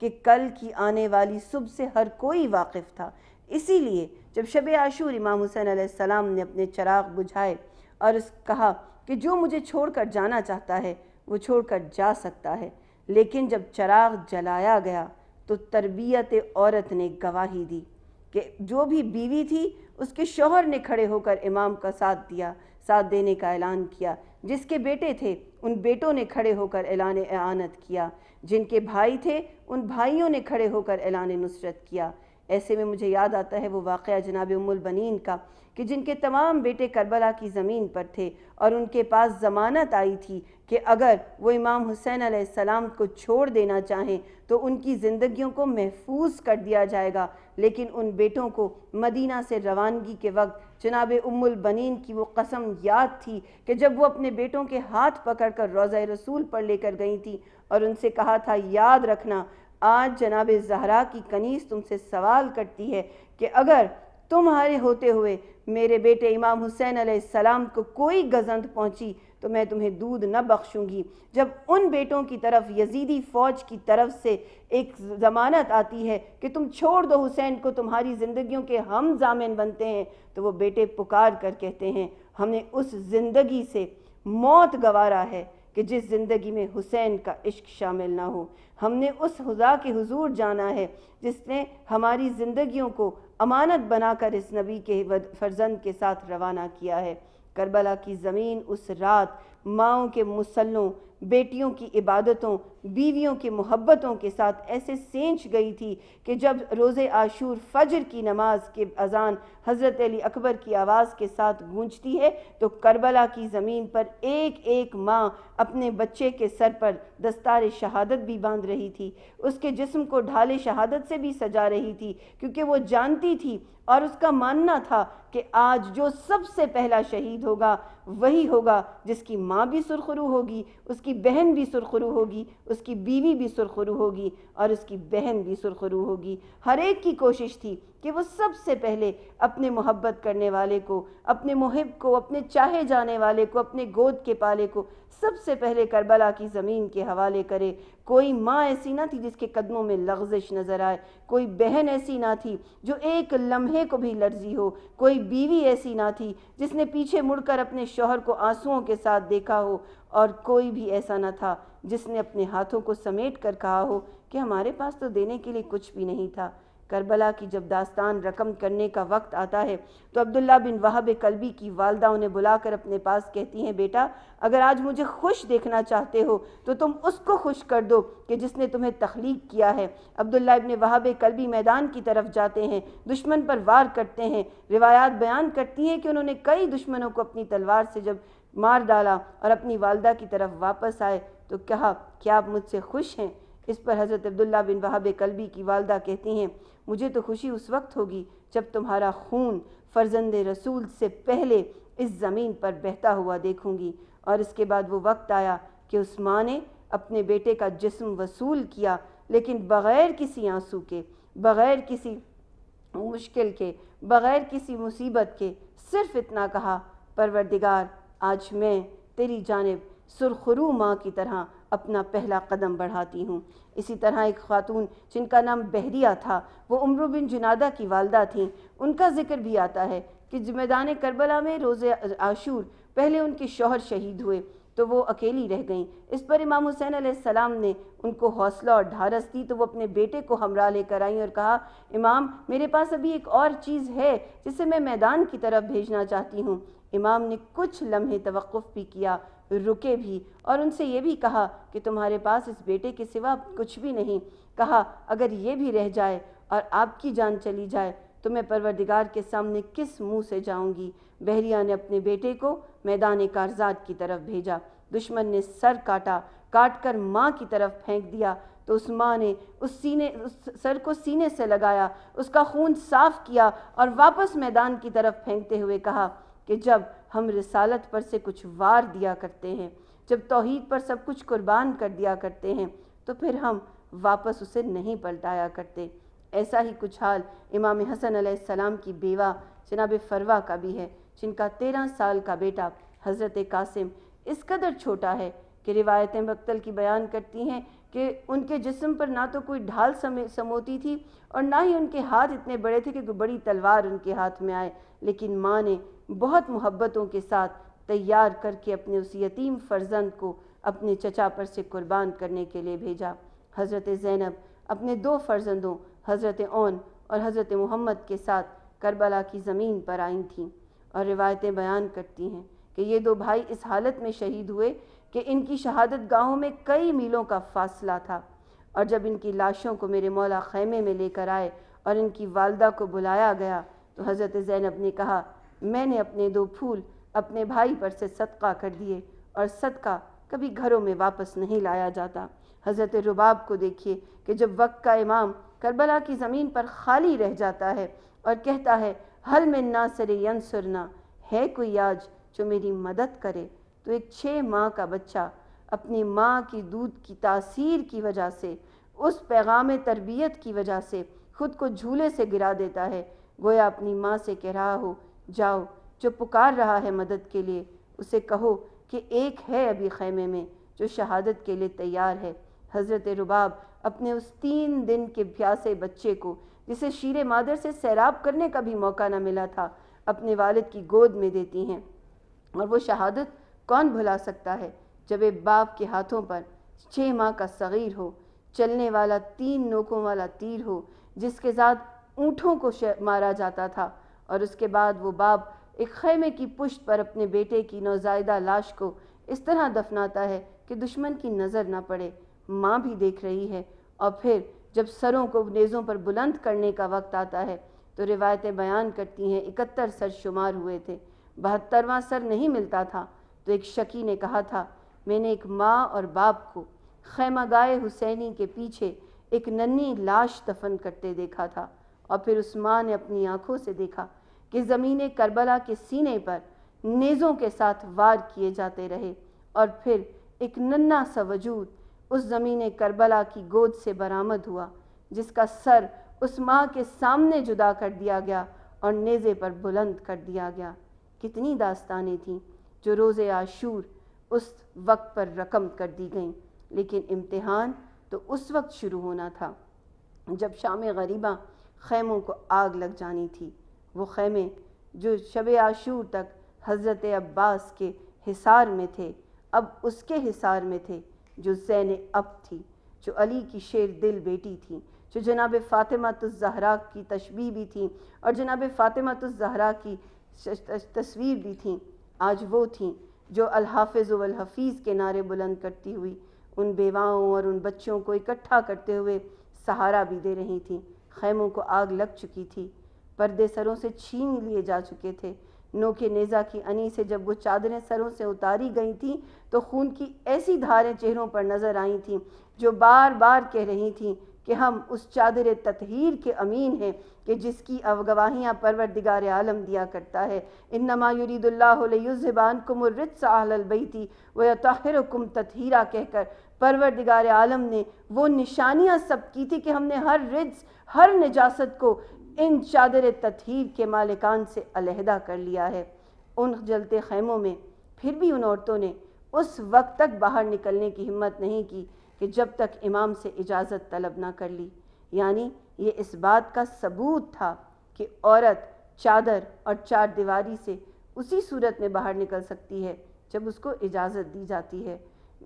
कि कल की आने वाली सुबह से हर कोई वाकिफ़ था इसीलिए जब शब आशूर इमाम हुसैन आसमाम ने अपने चराग बुझाए और उस कहा कि जो मुझे छोड़कर जाना चाहता है वो छोड़कर जा सकता है लेकिन जब चराग जलाया गया तो तरबियत औरत ने गवाही दी कि जो भी बीवी थी उसके शोहर ने खड़े होकर इमाम का साथ दिया साथ देने का ऐलान किया जिसके बेटे थे उन बेटों ने खड़े होकर ऐलान एनत किया जिनके भाई थे उन भाइयों ने खड़े होकर ऐलान नुसरत किया ऐसे में मुझे याद आता है वो वाक़ जनाब उमुलबनिन का कि जिनके तमाम बेटे करबला की ज़मीन पर थे और उनके पास ज़मानत आई थी कि अगर वो इमाम हुसैन आसमाम को छोड़ देना चाहें तो उनकी ज़िंदगियों को महफूज कर दिया जाएगा लेकिन उन बेटों को मदीना से रवानगी के वक्त जनाब उमुलबनिन की वो कसम याद थी कि जब वो अपने बेटों के हाथ पकड़ कर रोज़ रसूल पर लेकर गई थी और उनसे कहा था याद रखना आज जनाब जहरा की कनीस तुमसे सवाल करती है कि अगर तुम्हारे होते हुए मेरे बेटे इमाम हुसैन सलाम को कोई गजंद पहुंची तो मैं तुम्हें दूध न बख्शूंगी जब उन बेटों की तरफ यजीदी फ़ौज की तरफ से एक ज़मानत आती है कि तुम छोड़ दो हुसैन को तुम्हारी ज़िंदगियों के हम जामिन बनते हैं तो वो बेटे पुकार कर कहते हैं हमने उस ज़िंदगी से मौत गवारा है कि जिस ज़िंदगी में हुसैन का इश्क शामिल ना हो हमने उस हुजा के हुजूर जाना है जिसने हमारी ज़िंदगियों को अमानत बनाकर इस नबी के फर्जंद के साथ रवाना किया है करबला की ज़मीन उस रात माओं के मुसलों बेटियों की इबादतों बीवियों की मोहब्बतों के साथ ऐसे सेंच गई थी कि जब रोज़े आशूर फजर की नमाज के अजान हज़रत अली अकबर की आवाज़ के साथ गूंजती है तो करबला की ज़मीन पर एक एक माँ अपने बच्चे के सर पर दस्तार शहादत भी बांध रही थी उसके जिस्म को ढाले शहादत से भी सजा रही थी क्योंकि वो जानती थी और उसका मानना था कि आज जो सबसे पहला शहीद होगा वही होगा जिसकी माँ भी सुरखरू होगी उसकी बहन भी सुरखरू होगी उसकी बीवी भी सुरखरू होगी और उसकी बहन भी सुरखरू होगी हर एक की कोशिश थी कि वो सबसे पहले अपने मोहब्बत करने वाले को अपने मुहिब को अपने चाहे जाने वाले को अपने गोद के पाले को सबसे पहले करबला की ज़मीन के हवाले करे कोई माँ ऐसी ना थी जिसके कदमों में लग्जिश नज़र आए कोई बहन ऐसी ना थी जो एक लम्हे को भी लर्जी हो कोई बीवी ऐसी ना थी जिसने पीछे मुड़कर अपने शोहर को आंसुओं के साथ देखा हो और कोई भी ऐसा ना था जिसने अपने हाथों को समेट कर कहा हो कि हमारे पास तो देने के लिए कुछ भी नहीं था करबला की जब दास्तान रकम करने का वक्त आता है तो अब्दुल्ला बिन वहाब कलबी की वालदा उन्हें बुलाकर अपने पास कहती हैं बेटा अगर आज मुझे खुश देखना चाहते हो तो तुम उसको खुश कर दो कि जिसने तुम्हें तख्लीक किया है अब्दुल्ला इबन वहाब कलबी मैदान की तरफ जाते हैं दुश्मन पर वार करते हैं रिवायात बयान करती हैं कि उन्होंने कई दुश्मनों को अपनी तलवार से जब मार डाला और अपनी वालदा की तरफ वापस आए तो कहा क्या आप मुझसे खुश हैं इस पर हज़रत अब्दुल्ला बिन वहाब कलबी की वालदा कहती हैं मुझे तो खुशी उस वक्त होगी जब तुम्हारा खून फर्जंद रसूल से पहले इस ज़मीन पर बहता हुआ देखूंगी और इसके बाद वो वक्त आया कि उस माँ ने अपने बेटे का जिस्म वसूल किया लेकिन बग़ैर किसी आंसू के बग़ैर किसी मुश्किल के बग़ैर किसी मुसीबत के सिर्फ इतना कहा परवरदिगार आज मैं तेरी जानब सुरखरू माँ की तरह अपना पहला कदम बढ़ाती हूँ इसी तरह एक खातून जिनका नाम बहरिया था वो उम्र बिन जुनादा की वालदा थीं उनका जिक्र भी आता है कि मैदान करबला में रोज़ आशूर पहले उनके शोहर शहीद हुए तो वो अकेली रह गईं इस पर इमाम हुसैन सलाम ने उनको हौसला और ढारस दी तो वो अपने बेटे को हमरा लेकर आई और कहा इमाम मेरे पास अभी एक और चीज़ है जिसे मैं मैदान की तरफ भेजना चाहती हूँ इमाम ने कुछ लम्हे तवक़ भी किया रुके भी और उनसे ये भी कहा कि तुम्हारे पास इस बेटे के सिवा कुछ भी नहीं कहा अगर ये भी रह जाए और आपकी जान चली जाए तो मैं परवरदिगार के सामने किस मुंह से जाऊंगी बहरिया ने अपने बेटे को मैदान कारजात की तरफ भेजा दुश्मन ने सर काटा काट कर माँ की तरफ फेंक दिया तो उस माँ ने उस सीने उस सर को सीने से लगाया उसका खून साफ किया और वापस मैदान की तरफ फेंकते हुए कहा कि जब हम रिसालत पर से कुछ वार दिया करते हैं जब तोहद पर सब कुछ कुर्बान कर दिया करते हैं तो फिर हम वापस उसे नहीं पलटाया करते ऐसा ही कुछ हाल इमाम हसन सलाम की बेवा जनाब फरवा का भी है जिनका तेरह साल का बेटा हज़रत कासिम इस कदर छोटा है कि रिवायतें बख्तल की बयान करती हैं कि उनके जिस्म पर ना तो कोई ढाल समोती थी और ना ही उनके हाथ इतने बड़े थे कि बड़ी तलवार उनके हाथ में आए लेकिन माँ ने बहुत मोहब्बतों के साथ तैयार करके अपने उस यतीम फर्जंद को अपने चचा पर से कुर्बान करने के लिए भेजा हज़रत ज़ैनब अपने दो फर्जंदों हज़रत ओन और हज़रत मोहम्मद के साथ करबला की ज़मीन पर आई थीं और रिवायतें बयान करती हैं कि ये दो भाई इस हालत में शहीद हुए कि इनकी शहादत गाहों में कई मीलों का फासला था और जब इनकी लाशों को मेरे मौला खैमे में लेकर आए और इनकी वालदा को बुलाया गया तो हज़रत ज़ैनब ने कहा मैंने अपने दो फूल अपने भाई पर से सदका कर दिए और सदका कभी घरों में वापस नहीं लाया जाता हज़रत रुबाब को देखिए कि जब वक्त का इमाम करबला की ज़मीन पर खाली रह जाता है और कहता है हल में नासर यनसुरना है कोई आज जो मेरी मदद करे तो एक छः माह का बच्चा अपनी माँ की दूध की तासीर की वजह से उस पैगाम तरबियत की वजह से ख़ुद को झूले से गिरा देता है गोया अपनी माँ से कह रहा हो जाओ जो पुकार रहा है मदद के लिए उसे कहो कि एक है अभी खैमे में जो शहादत के लिए तैयार है हज़रत रुबाब अपने उस तीन दिन के प्यासे बच्चे को जिसे शीर मादर से सैराब करने का भी मौका ना मिला था अपने वालिद की गोद में देती हैं और वो शहादत कौन भुला सकता है जब एक बाप के हाथों पर छः माह का सग़ीर हो चलने वाला तीन नोकों वाला तीर हो जिसके साथ ऊँटों को मारा जाता था और उसके बाद वो बाप एक खैमे की पुश्त पर अपने बेटे की नौजायदा लाश को इस तरह दफनाता है कि दुश्मन की नज़र ना पड़े माँ भी देख रही है और फिर जब सरों को नेज़ों पर बुलंद करने का वक्त आता है तो रिवायतें बयान करती हैं इकहत्तर सर शुमार हुए थे बहत्तरवा सर नहीं मिलता था तो एक शकी ने कहा था मैंने एक माँ और बाप को खैमा गाय हुसैनी के पीछे एक नन्ही लाश दफन करते देखा था और फिर उस्मान ने अपनी आंखों से देखा कि ज़मीन करबला के सीने पर नेज़ों के साथ वार किए जाते रहे और फिर एक नन्ना सा वजूद उस ज़मीन करबला की गोद से बरामद हुआ जिसका सर उस माँ के सामने जुदा कर दिया गया और नेज़े पर बुलंद कर दिया गया कितनी दास्तानें थीं जो रोज़ आशूर उस वक्त पर रकम कर दी गईं लेकिन इम्तहान तो उस वक्त शुरू होना था जब शाम गरीबा खैमों को आग लग जानी थी वो खेमे जो शब आशूर तक हज़रत अब्बास के हिसार में थे अब उसके हिसार में थे जो जैन अब थी जो अली की शेर दिल बेटी थी जो जनाब फ़ातिमा जहरा की तशबी भी थी और जनाब फ़ातिमा जहरा की तस्वीर भी थी आज वो थी जो अलहाफ़ वलहफीज़ के नारे बुलंद करती हुई उन बेवाओं और उन बच्चों को इकट्ठा करते हुए सहारा भी दे रही थी खैमों को आग लग चुकी थी पर्दे सरों से छीन लिए जा चुके थे नोके नेज़ा की अनी से जब वो चादरें सरों से उतारी गई थीं तो खून की ऐसी धारें चेहरों पर नज़र आई थीं जो बार बार कह रही थीं कि हम उस चादर तथहर के अमीन हैं कि जिसकी अवगवाहियाँ दिगार आलम दिया करता है इन नमा युरीदुल्लाबान साहल साहलबई थी वह तहिर कुम तथहरा कहकर परवरदिगार आलम ने वो निशानियाँ सब की थी कि हमने हर रिज हर नजासत को इन चादर तथहर के मालिकान से अलहदा कर लिया है उन जलते खैमों में फिर भी उन औरतों ने उस वक्त तक बाहर निकलने की हिम्मत नहीं की कि जब तक इमाम से इजाज़त तलब ना कर ली यानी ये इस बात का सबूत था कि औरत चादर और चार दीवारी से उसी सूरत में बाहर निकल सकती है जब उसको इजाज़त दी जाती है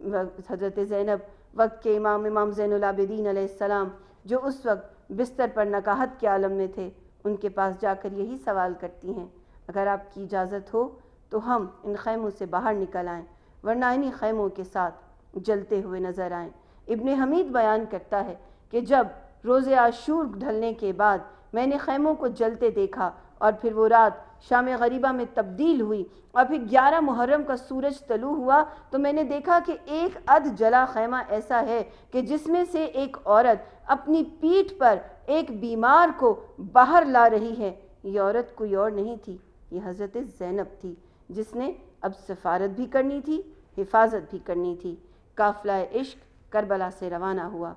हज़रत ज़ैनब वक्त के इमाम इमाम ज़ैनलाबद्दीन सलाम जो उस वक्त बिस्तर पर नकाहत के आलम में थे उनके पास जाकर यही सवाल करती हैं अगर आपकी इजाज़त हो तो हम इन खैमों से बाहर निकल आएँ वरना इन्हीं खैमों के साथ जलते हुए नज़र आएँ इबन हमीद बयान करता है कि जब रोज़ आशूर ढलने के बाद मैंने खैमों को जलते देखा और फिर वो रात शाम गरीबा में तब्दील हुई और फिर ग्यारह मुहर्रम का सूरज तलु हुआ तो मैंने देखा कि एक अध जला खैमा ऐसा है कि जिसमें से एक औरत अपनी पीठ पर एक बीमार को बाहर ला रही है ये औरत कोई और नहीं थी ये हज़रत ज़ैनब थी जिसने अब सफारत भी करनी थी हिफाजत भी करनी थी काफिला इश्क करबला से रवाना हुआ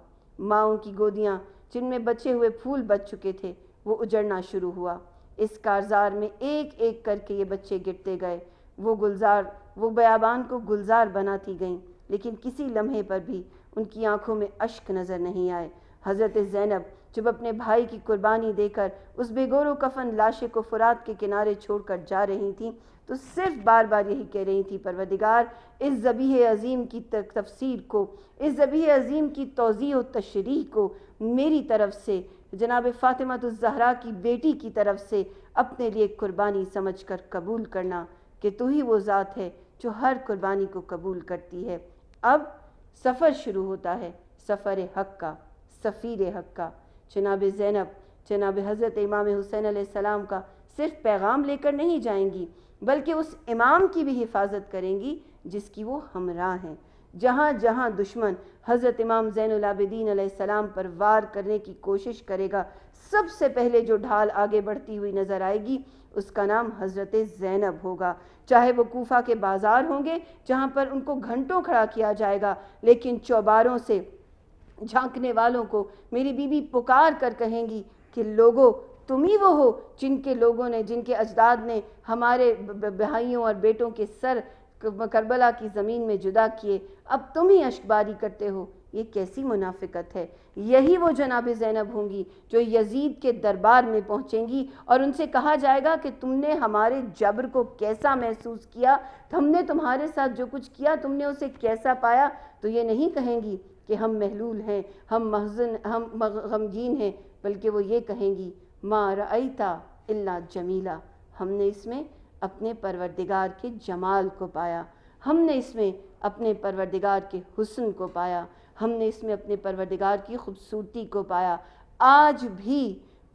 माओ की गोदियाँ जिनमें बचे हुए फूल बच चुके थे वो उजड़ना शुरू हुआ इस कारजार में एक एक करके ये बच्चे गिरते गए वो गुलजार वो बयाबान को गुलजार बनाती गईं लेकिन किसी लम्हे पर भी उनकी आंखों में अश्क नज़र नहीं आए हज़रत ज़ैनब जब अपने भाई की कुर्बानी देकर उस बेगोरो कफन लाशे को फुरात के किनारे छोड़कर जा रही थी तो सिर्फ बार बार यही कह रही थी परवदिगार इस जबी अजीम की तफसीर को इस जबी अजीम की तोज़ी व तशरी को मेरी तरफ से जनाब फ़ातिमा तो ज़हरा की बेटी की तरफ से अपने लिए कुर्बानी समझ कर कबूल करना कि तू ही वो ज़ात है जो हर कुर्बानी को कबूल करती है अब सफ़र शुरू होता है सफ़र हक का सफ़ीर हक का जनाब ज़ैनब जनाब हज़रत इमाम हुसैन आसमाम का सिर्फ पैगाम लेकर नहीं जाएंगी बल्कि उस इमाम की भी हिफाजत करेंगी जिसकी वो हमरा हैं जहाँ जहाँ दुश्मन हज़रत इमाम ज़ैनदीन सलाम पर वार करने की कोशिश करेगा सबसे पहले जो ढाल आगे बढ़ती हुई नज़र आएगी उसका नाम हज़रत ज़ैनब होगा चाहे वो कोफा के बाज़ार होंगे जहाँ पर उनको घंटों खड़ा किया जाएगा लेकिन चौबारों से झांकने वालों को मेरी बीबी पुकार कर कहेंगी कि लोगों तुम ही वो हो जिनके लोगों ने जिनके अजदाद ने हमारे भाइयों और बेटों के सर करबला की ज़मीन में जुदा किए अब तुम ही अशबारी करते हो ये कैसी मुनाफिकत है यही वो जनाब ज़ैनब होंगी जो यजीद के दरबार में पहुँचेंगी और उनसे कहा जाएगा कि तुमने हमारे जबर को कैसा महसूस किया हमने तुम्हारे साथ जो कुछ किया तुमने उसे कैसा पाया तो ये नहीं कहेंगी कि हम महलूल हैं हम महजन हम गमगीन हैं बल्कि वो ये कहेंगी माँ रईता इल्ला जमीला हमने इसमें अपने परवरदिगार के जमाल को पाया हमने इसमें अपने परवरदिगार के हुसन को पाया हमने इसमें अपने परवरदिगार की खूबसूरती को पाया आज भी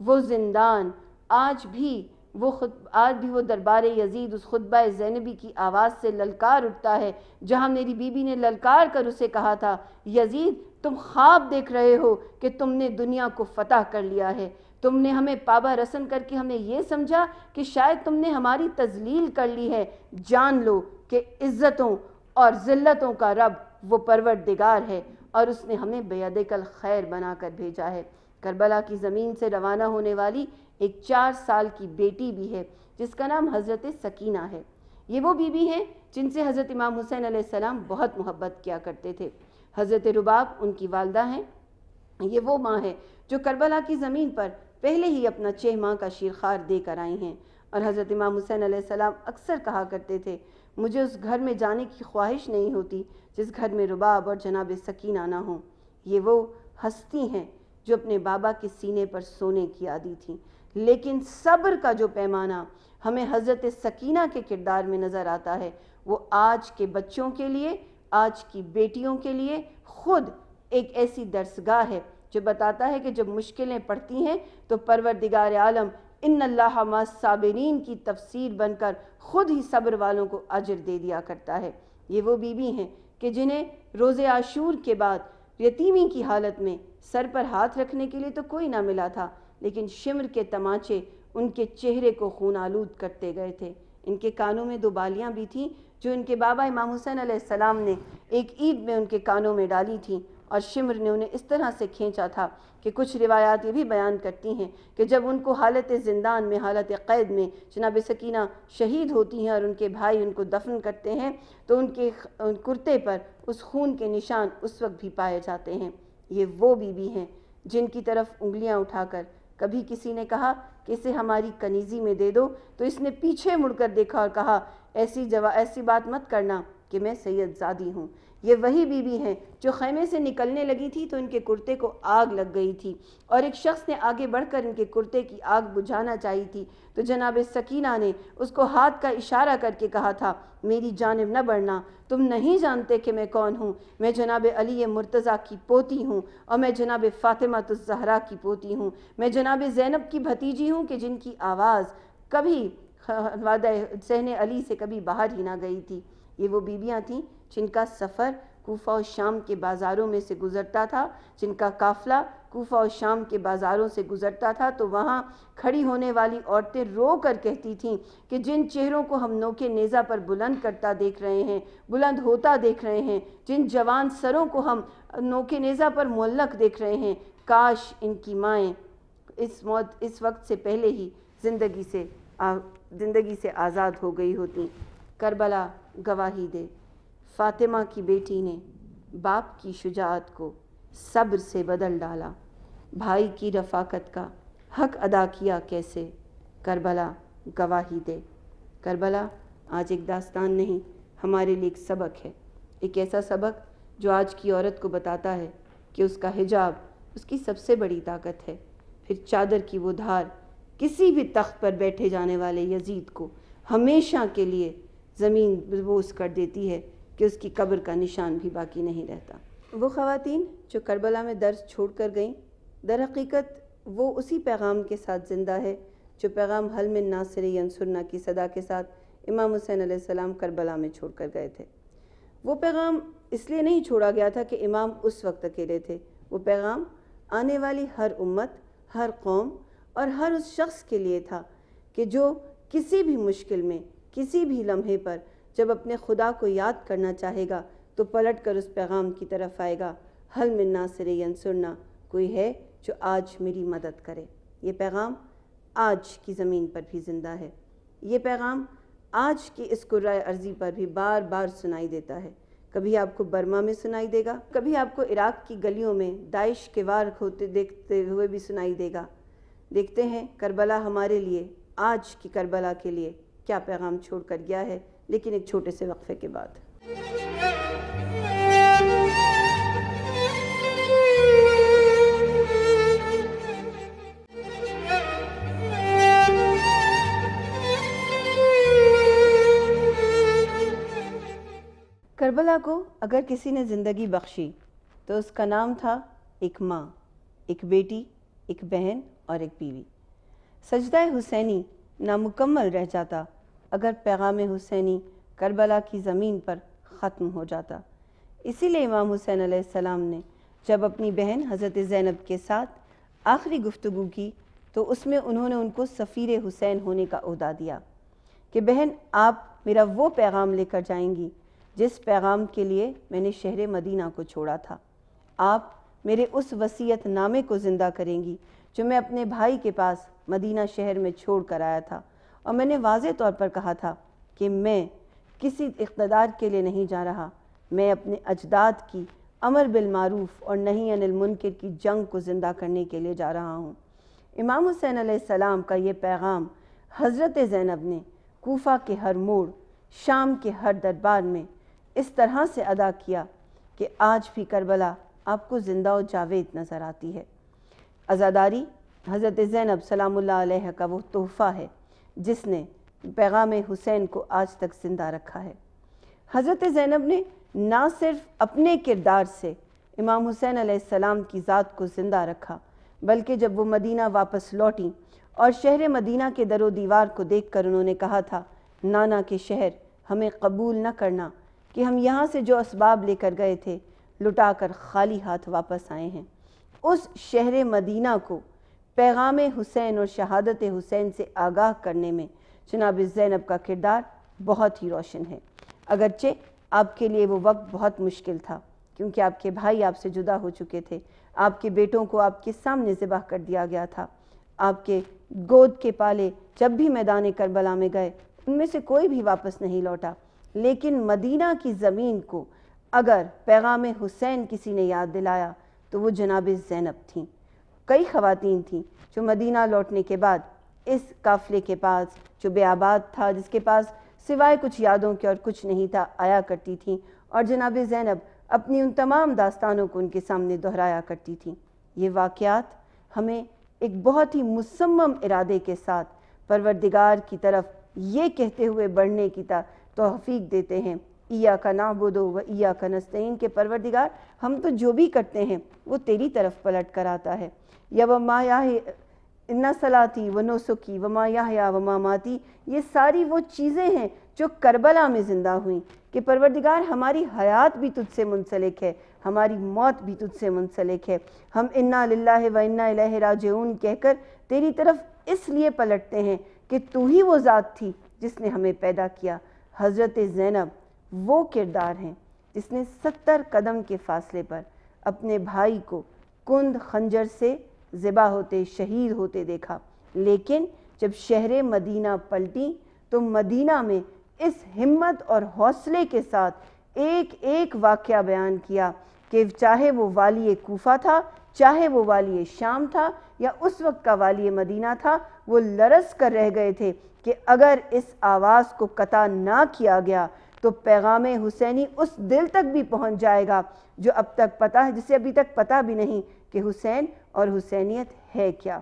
वो जिंदान आज भी वो खुद आज भी वो दरबार यजीद उस खुतबा जैनबी की आवाज़ से ललकार उठता है जहाँ मेरी बीबी ने ललकार कर उसे कहा था यजीद तुम ख्वाब देख रहे हो कि तुमने दुनिया को फतह कर लिया है तुमने हमें पाबा रसन करके हमें ये समझा कि शायद तुमने हमारी तजलील कर ली है जान लो कि इज़्ज़तों और ज़िल्लतों का रब वो परवरदिगार है और उसने हमें बेद कल खैर बना कर भेजा है करबला की ज़मीन से रवाना होने वाली एक चार साल की बेटी भी है जिसका नाम हज़रत सकीना है ये वो बीबी हैं जिनसे हज़रत इमाम हुसैन आसमाम बहुत मोहब्बत किया करते थे हज़रत रुबाब उनकी वालदा हैं ये वो माँ है जो करबला की ज़मीन पर पहले ही अपना छः माह का शीरखार दे कर आई हैं और हज़रत इमाम हुसैन सलाम अक्सर कहा करते थे मुझे उस घर में जाने की ख्वाहिश नहीं होती जिस घर में रुबाब और जनाब सकीना ना हो ये वो हस्ती हैं जो अपने बाबा के सीने पर सोने की आदि थी लेकिन सब्र का जो पैमाना हमें हज़रत सकीना के किरदार में नज़र आता है वो आज के बच्चों के लिए आज की बेटियों के लिए ख़ुद एक ऐसी दरसगाह है जो बताता है कि जब मुश्किलें पड़ती हैं तो परवरदिगार आलम इन अल्लाह साबरीन की तफसीर बनकर ख़ुद ही सब्र वालों को अजर दे दिया करता है ये वो बीबी हैं कि जिन्हें रोज़ आशूर के बाद यतीमी की हालत में सर पर हाथ रखने के लिए तो कोई ना मिला था लेकिन शिमर के तमाचे उनके चेहरे को खून आलूद करते गए थे इनके कानों में दो बालियाँ भी थीं जो इनके बाबा इमाम हुसैन आसमाम ने एक ईद में उनके कानों में डाली थी और शिमर ने उन्हें इस तरह से खींचा था कि कुछ रिवायात ये भी बयान करती हैं कि जब उनको हालत जिंदान में हालत क़ैद में जनाब सकीना शहीद होती हैं और उनके भाई उनको दफन करते हैं तो उनके कुर्ते पर उस खून के निशान उस वक्त भी पाए जाते हैं ये वो बीबी हैं जिनकी तरफ उंगलियाँ उठाकर कभी किसी ने कहा कि इसे हमारी कनीज़ी में दे दो तो इसने पीछे मुड़कर देखा और कहा ऐसी जवा ऐसी बात मत करना कि मैं सैयद ज़ादी हूँ ये वही बीबी हैं जो खैमे से निकलने लगी थी तो इनके कुर्ते को आग लग गई थी और एक शख्स ने आगे बढ़कर इनके कुर्ते की आग बुझाना चाहिए थी तो जनाब सकीना ने उसको हाथ का इशारा करके कहा था मेरी जानब न बढ़ना तुम नहीं जानते कि मैं कौन हूँ मैं जनाब अली मुर्तज़ा की पोती हूँ और मैं जनाब फ़ातिमा तो जहरा की पोती हूँ मैं जनाब ज़ैनब की भतीजी हूँ कि जिनकी आवाज़ कभी वादा सहन अली से कभी बाहर ही ना गई थी ये वो बीबियाँ थीं जिनका सफ़र कोफा और शाम के बाज़ारों में से गुज़रता था जिनका काफ़िला कोफा और शाम के बाज़ारों से गुज़रता था तो वहाँ खड़ी होने वाली औरतें रो कर कहती थीं कि जिन चेहरों को हम नोके नेज़ा पर बुलंद करता देख रहे हैं बुलंद होता देख रहे हैं जिन जवान सरों को हम नोके नेज़ा पर मुल्लक देख रहे हैं काश इनकी माएँ इस मौत इस वक्त से पहले ही ज़िंदगी से ज़िंदगी से आज़ाद हो गई होती करबला गवाही दे फातिमा की बेटी ने बाप की शुजात को सब्र से बदल डाला भाई की रफाकत का हक अदा किया कैसे करबला गवाही दे करबला आज एक दास्तान नहीं हमारे लिए एक सबक है एक ऐसा सबक जो आज की औरत को बताता है कि उसका हिजाब उसकी सबसे बड़ी ताकत है फिर चादर की वो धार किसी भी तख्त पर बैठे जाने वाले यजीद को हमेशा के लिए ज़मीन बलबूस कर देती है कि उसकी कब्र का निशान भी बाकी नहीं रहता वो ख़वातीन जो करबला में दर्ज छोड़ कर गईं दर हकीकत वो उसी पैगाम के साथ ज़िंदा है जो पैगाम हल में नासिर यंसुरना की सदा के साथ इमाम हुसैन सलाम करबला में छोड़ कर गए थे वो पैगाम इसलिए नहीं छोड़ा गया था कि इमाम उस वक्त अकेले थे वो पैगाम आने वाली हर उम्मत हर कौम और हर उस शख्स के लिए था कि जो किसी भी मुश्किल में किसी भी लम्हे पर जब अपने खुदा को याद करना चाहेगा तो पलट कर उस पैगाम की तरफ आएगा हल ना सिरे सुनना कोई है जो आज मेरी मदद करे ये पैगाम आज की ज़मीन पर भी ज़िंदा है ये पैगाम आज की इस कुर्रा अर्जी पर भी बार बार सुनाई देता है कभी आपको बर्मा में सुनाई देगा कभी आपको इराक की गलियों में दाइश के वार होते देखते हुए भी सुनाई देगा देखते हैं करबला हमारे लिए आज की करबला के लिए क्या पैगाम छोड़ कर गया है लेकिन एक छोटे से वक्फे के बाद करबला को अगर किसी ने ज़िंदगी बख्शी तो उसका नाम था एक माँ एक बेटी एक बहन और एक बीवी सजदा हुसैनी नामुकम्मल रह जाता अगर पैगाम हुसैनी करबला की ज़मीन पर ख़त्म हो जाता इसीलिए इमाम हुसैन आसमाम ने जब अपनी बहन हज़रत ज़ैनब के साथ आखिरी गुफ्तु की तो उसमें उन्होंने उनको सफ़ीर हुसैन होने का अहदा दिया कि बहन आप मेरा वो पैगाम लेकर जाएंगी जिस पैगाम के लिए मैंने शहर मदीना को छोड़ा था आप मेरे उस वसीयत नामे को ज़िंदा करेंगी जो मैं अपने भाई के पास मदीना शहर में छोड़ कर आया था और मैंने वाज तौर पर कहा था कि मैं किसी इकतदार के लिए नहीं जा रहा मैं अपने अजदाद की अमर बिलमारूफ और नहीं अनिल मुनकर की जंग को ज़िंदा करने के लिए जा रहा हूँ इमाम हुसैन आसमाम का ये पैगाम हज़रत ज़ैनब ने कोफा के हर मोड़ शाम के हर दरबार में इस तरह से अदा किया कि आज भी करबला आपको ज़िंदा और जावेद नज़र आती है आज़ादारी हज़रत ज़ैनब सलाम का वह तोहफ़ा है जिसने पैगाम हुसैन को आज तक जिंदा रखा है हज़रत ज़ैनब ने ना सिर्फ अपने किरदार से इमाम हुसैन आसमाम की ज़ात को ज़िंदा रखा बल्कि जब वो मदीना वापस लौटी और शहर मदीना के दर दीवार को देख कर उन्होंने कहा था नाना के शहर हमें कबूल न करना कि हम यहाँ से जो इसबाब लेकर गए थे लुटा कर खाली हाथ वापस आए हैं उस शहर मदीना को पैगाम हुसैन और शहादत हुसैन से आगाह करने में जनाब ज़ैनब का किरदार बहुत ही रोशन है अगरचे आपके लिए वो वक्त बहुत मुश्किल था क्योंकि आपके भाई आपसे जुदा हो चुके थे आपके बेटों को आपके सामने ज़िबा कर दिया गया था आपके गोद के पाले जब भी मैदान करबला में गए उनमें से कोई भी वापस नहीं लौटा लेकिन मदीना की ज़मीन को अगर पैगाम हुसैन किसी ने याद दिलाया तो वो जनाब ज़ैनब थीं कई खवतिन थीं जो मदीना लौटने के बाद इस काफ़िले के पास जो बेआबाद था जिसके पास सिवाय कुछ यादों के और कुछ नहीं था आया करती थीं और जनाब ज़ैनब अपनी उन तमाम दास्तानों को उनके सामने दोहराया करती थीं ये वाक़ात हमें एक बहुत ही मुसम्म इरादे के साथ परवरदिगार की तरफ ये कहते हुए बढ़ने की तोहफीक देते हैं ईया का ना बोदो व ईया का नस्तैन के परवरदिगार हम तो जो भी करते हैं वो तेरी तरफ पलट कर आता है या वमा या इन्ना सलाती व नोसुकी वमा या वमा माती ये सारी वो चीज़ें हैं जो करबला में ज़िंदा हुई कि परवरदिगार हमारी हयात भी तुझसे मुंसलिक है हमारी मौत भी तुझसे मुंसलिक है हम इन्ना लाला व इन्ना राजून कहकर तेरी तरफ इसलिए पलटते हैं कि तू ही वो ज़ात थी जिसने हमें पैदा किया हज़रत ज़ैनब वो किरदार हैं जिसने सत्तर कदम के फासले पर अपने भाई को कुंद खंजर से ज़िबा होते शहीद होते देखा लेकिन जब शहर मदीना पलटी तो मदीना में इस हिम्मत और हौसले के साथ एक एक वाक्य बयान किया कि चाहे वो वाली कोफा था चाहे वो वाली शाम था या उस वक्त का वाली मदीना था वो लरस कर रह गए थे कि अगर इस आवाज़ को कता ना किया गया तो पैगाम हुसैनी उस दिल तक भी पहुंच जाएगा जो अब तक पता है जिसे अभी तक पता भी नहीं कि हुसैन और हुसैनियत है क्या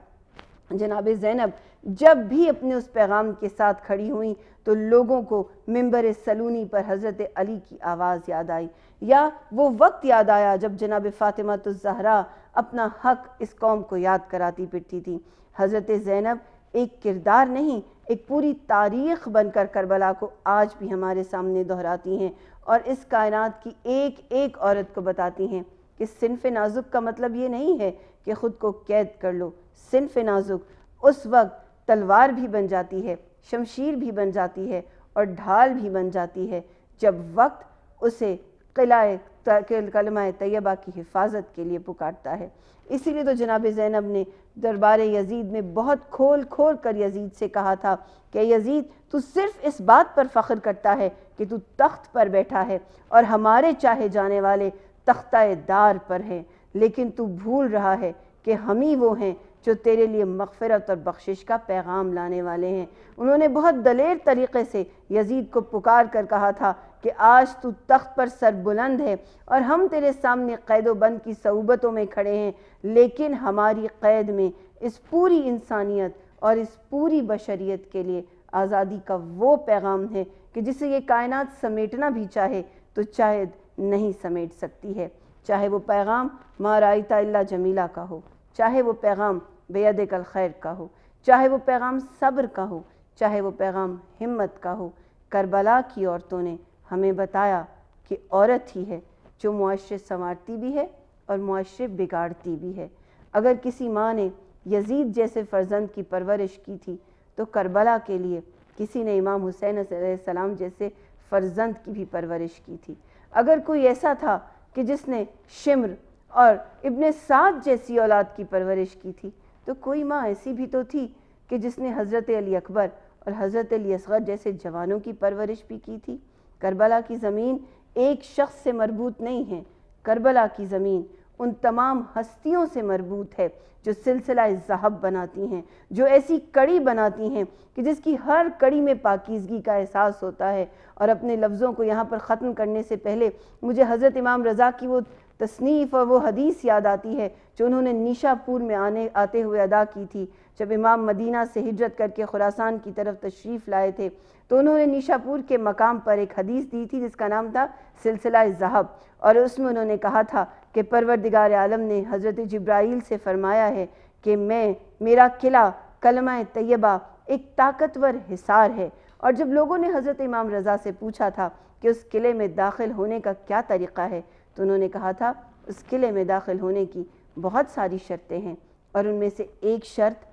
जनाब ज़ैनब जब भी अपने उस पैगाम के साथ खड़ी हुई तो लोगों को मंबर सलूनी पर हज़रत अली की आवाज़ याद आई या वो वक्त याद आया जब जनाब फ़ातिमा तो जहरा अपना हक इस कौम को याद कराती पिटती थी हज़रत ज़ैनब एक किरदार नहीं एक पूरी तारीख बनकर करबला को आज भी हमारे सामने दोहराती हैं और इस कायनात की एक एक औरत को बताती हैं कि सिनफ नाजुक का मतलब ये नहीं है कि ख़ुद को कैद कर लो सिनफ नाजुक उस वक्त तलवार भी बन जाती है शमशीर भी बन जाती है और ढाल भी बन जाती है जब वक्त उसे किलाए क़लमाए तयबा की हिफाजत के लिए पुकारता है इसीलिए तो जनाब ज़ैनब ने दरबार यजीद में बहुत खोल खोल कर यजीद से कहा था कि यजीद तू सिर्फ इस बात पर फ़ख्र करता है कि तू तख्त पर बैठा है और हमारे चाहे जाने वाले तख्ता दार पर हैं लेकिन तू भूल रहा है कि हम ही वो हैं जो तेरे लिए मगफरत और बख्शिश का पैगाम लाने वाले हैं उन्होंने बहुत दलेर तरीके से यजीद को पुकार कर कहा था कि आज तू तख्त पर सरबुलंद है और हम तेरे सामने कैद बंद की सऊबतों में खड़े हैं लेकिन हमारी कैद में इस पूरी इंसानियत और इस पूरी बशरीत के लिए आज़ादी का वो पैगाम है कि जिसे ये कायनात समेटना भी चाहे तो शायद नहीं समेट सकती है चाहे वो पैगाम मारायता इल्ला जमीला का हो चाहे वो पैगाम बेद कल खैर का हो चाहे वो पैगाम सब्र का हो चाहे वो पैगाम हिम्मत का हो करबला की औरतों ने हमें बताया कि औरत ही है जो मुआरे संवारती भी है और मुआरे बिगाड़ती भी है अगर किसी माँ ने यजीद जैसे फ़र्जंद की परवरिश की थी तो करबला के लिए किसी ने इमाम हुसैन सलाम जैसे फ़र्जंद की भी परवरिश की थी अगर कोई ऐसा था कि जिसने शिम्र और इब्ने साद जैसी औलाद की परवरिश की थी तो कोई माँ ऐसी भी तो थी कि जिसने हज़रत अली अकबर और हज़रत अली असगर जैसे जवानों की परवरिश भी की थी करबला की ज़मीन एक शख्स से मरबूत नहीं है करबला की ज़मीन उन तमाम हस्तियों से मरबूत है जो सिलसिला जहब बनाती हैं जो ऐसी कड़ी बनाती हैं कि जिसकी हर कड़ी में पाकिजगी का एहसास होता है और अपने लफ्ज़ों को यहाँ पर ख़त्म करने से पहले मुझे हज़रत इमाम रज़ा की वो तसनीफ़ और वो हदीस याद आती है जो उन्होंने निशापुर में आने आते हुए अदा की थी जब इमाम मदीना से हिजरत करके खुरासान की तरफ तशरीफ़ लाए थे तो उन्होंने निशापुर के मकाम पर एक हदीस दी थी जिसका नाम था सिलसिला जहब और उसमें उन्होंने कहा था कि परवरदिगार आलम ने हज़रत जब्राइल से फ़रमाया है कि मैं मेरा किला कलमा तयबा एक ताकतवर हिसार है और जब लोगों ने हज़रत इमाम रज़ा से पूछा था कि उस किले में दाखिल होने का क्या तरीक़ा है तो उन्होंने कहा था उस किले में दाखिल होने की बहुत सारी शर्तें हैं और उनमें से एक शर्त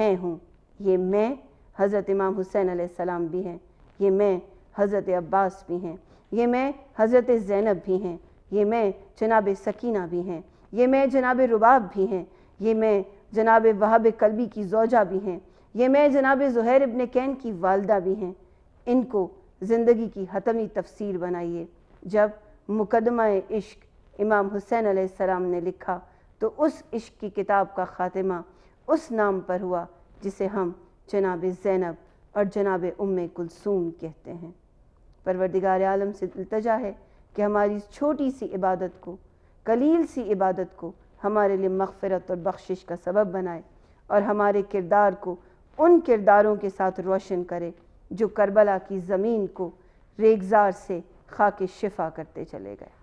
मैं हूँ ये मैं हज़रत इमाम हुसैन आसमाम भी हैं ये मैं हज़रत अब्बास भी हैं ये मैं हज़रत ज़ैनब भी हैं ये मैं जनाब सकीना भी हैं ये मैं जनाब रुबाब भी हैं ये मैं जनाब वहाब कलबी की जोजा भी हैं ये मैं जनाब जहैर इबन कैन की वालदा भी हैं इनको ज़िंदगी की हतमी तफसीर बनाइए जब मुकदमा इश्क इमाम हुसैन आसमाम ने लिखा तो उस इश्क की किताब का ख़ात्मा उस नाम पर हुआ जिसे हम जनाब ज़ैनब और जनाब उम कुलसूम कहते हैं परवरदिगार आलम से दिलतजा है कि हमारी इस छोटी सी इबादत को कलील सी इबादत को हमारे लिए मगफ़रत और बख्शिश का सबब बनाए और हमारे किरदार को उन किरदारों के साथ रोशन करे जो करबला की ज़मीन को रेगज़ार से खाके शिफा करते चले गए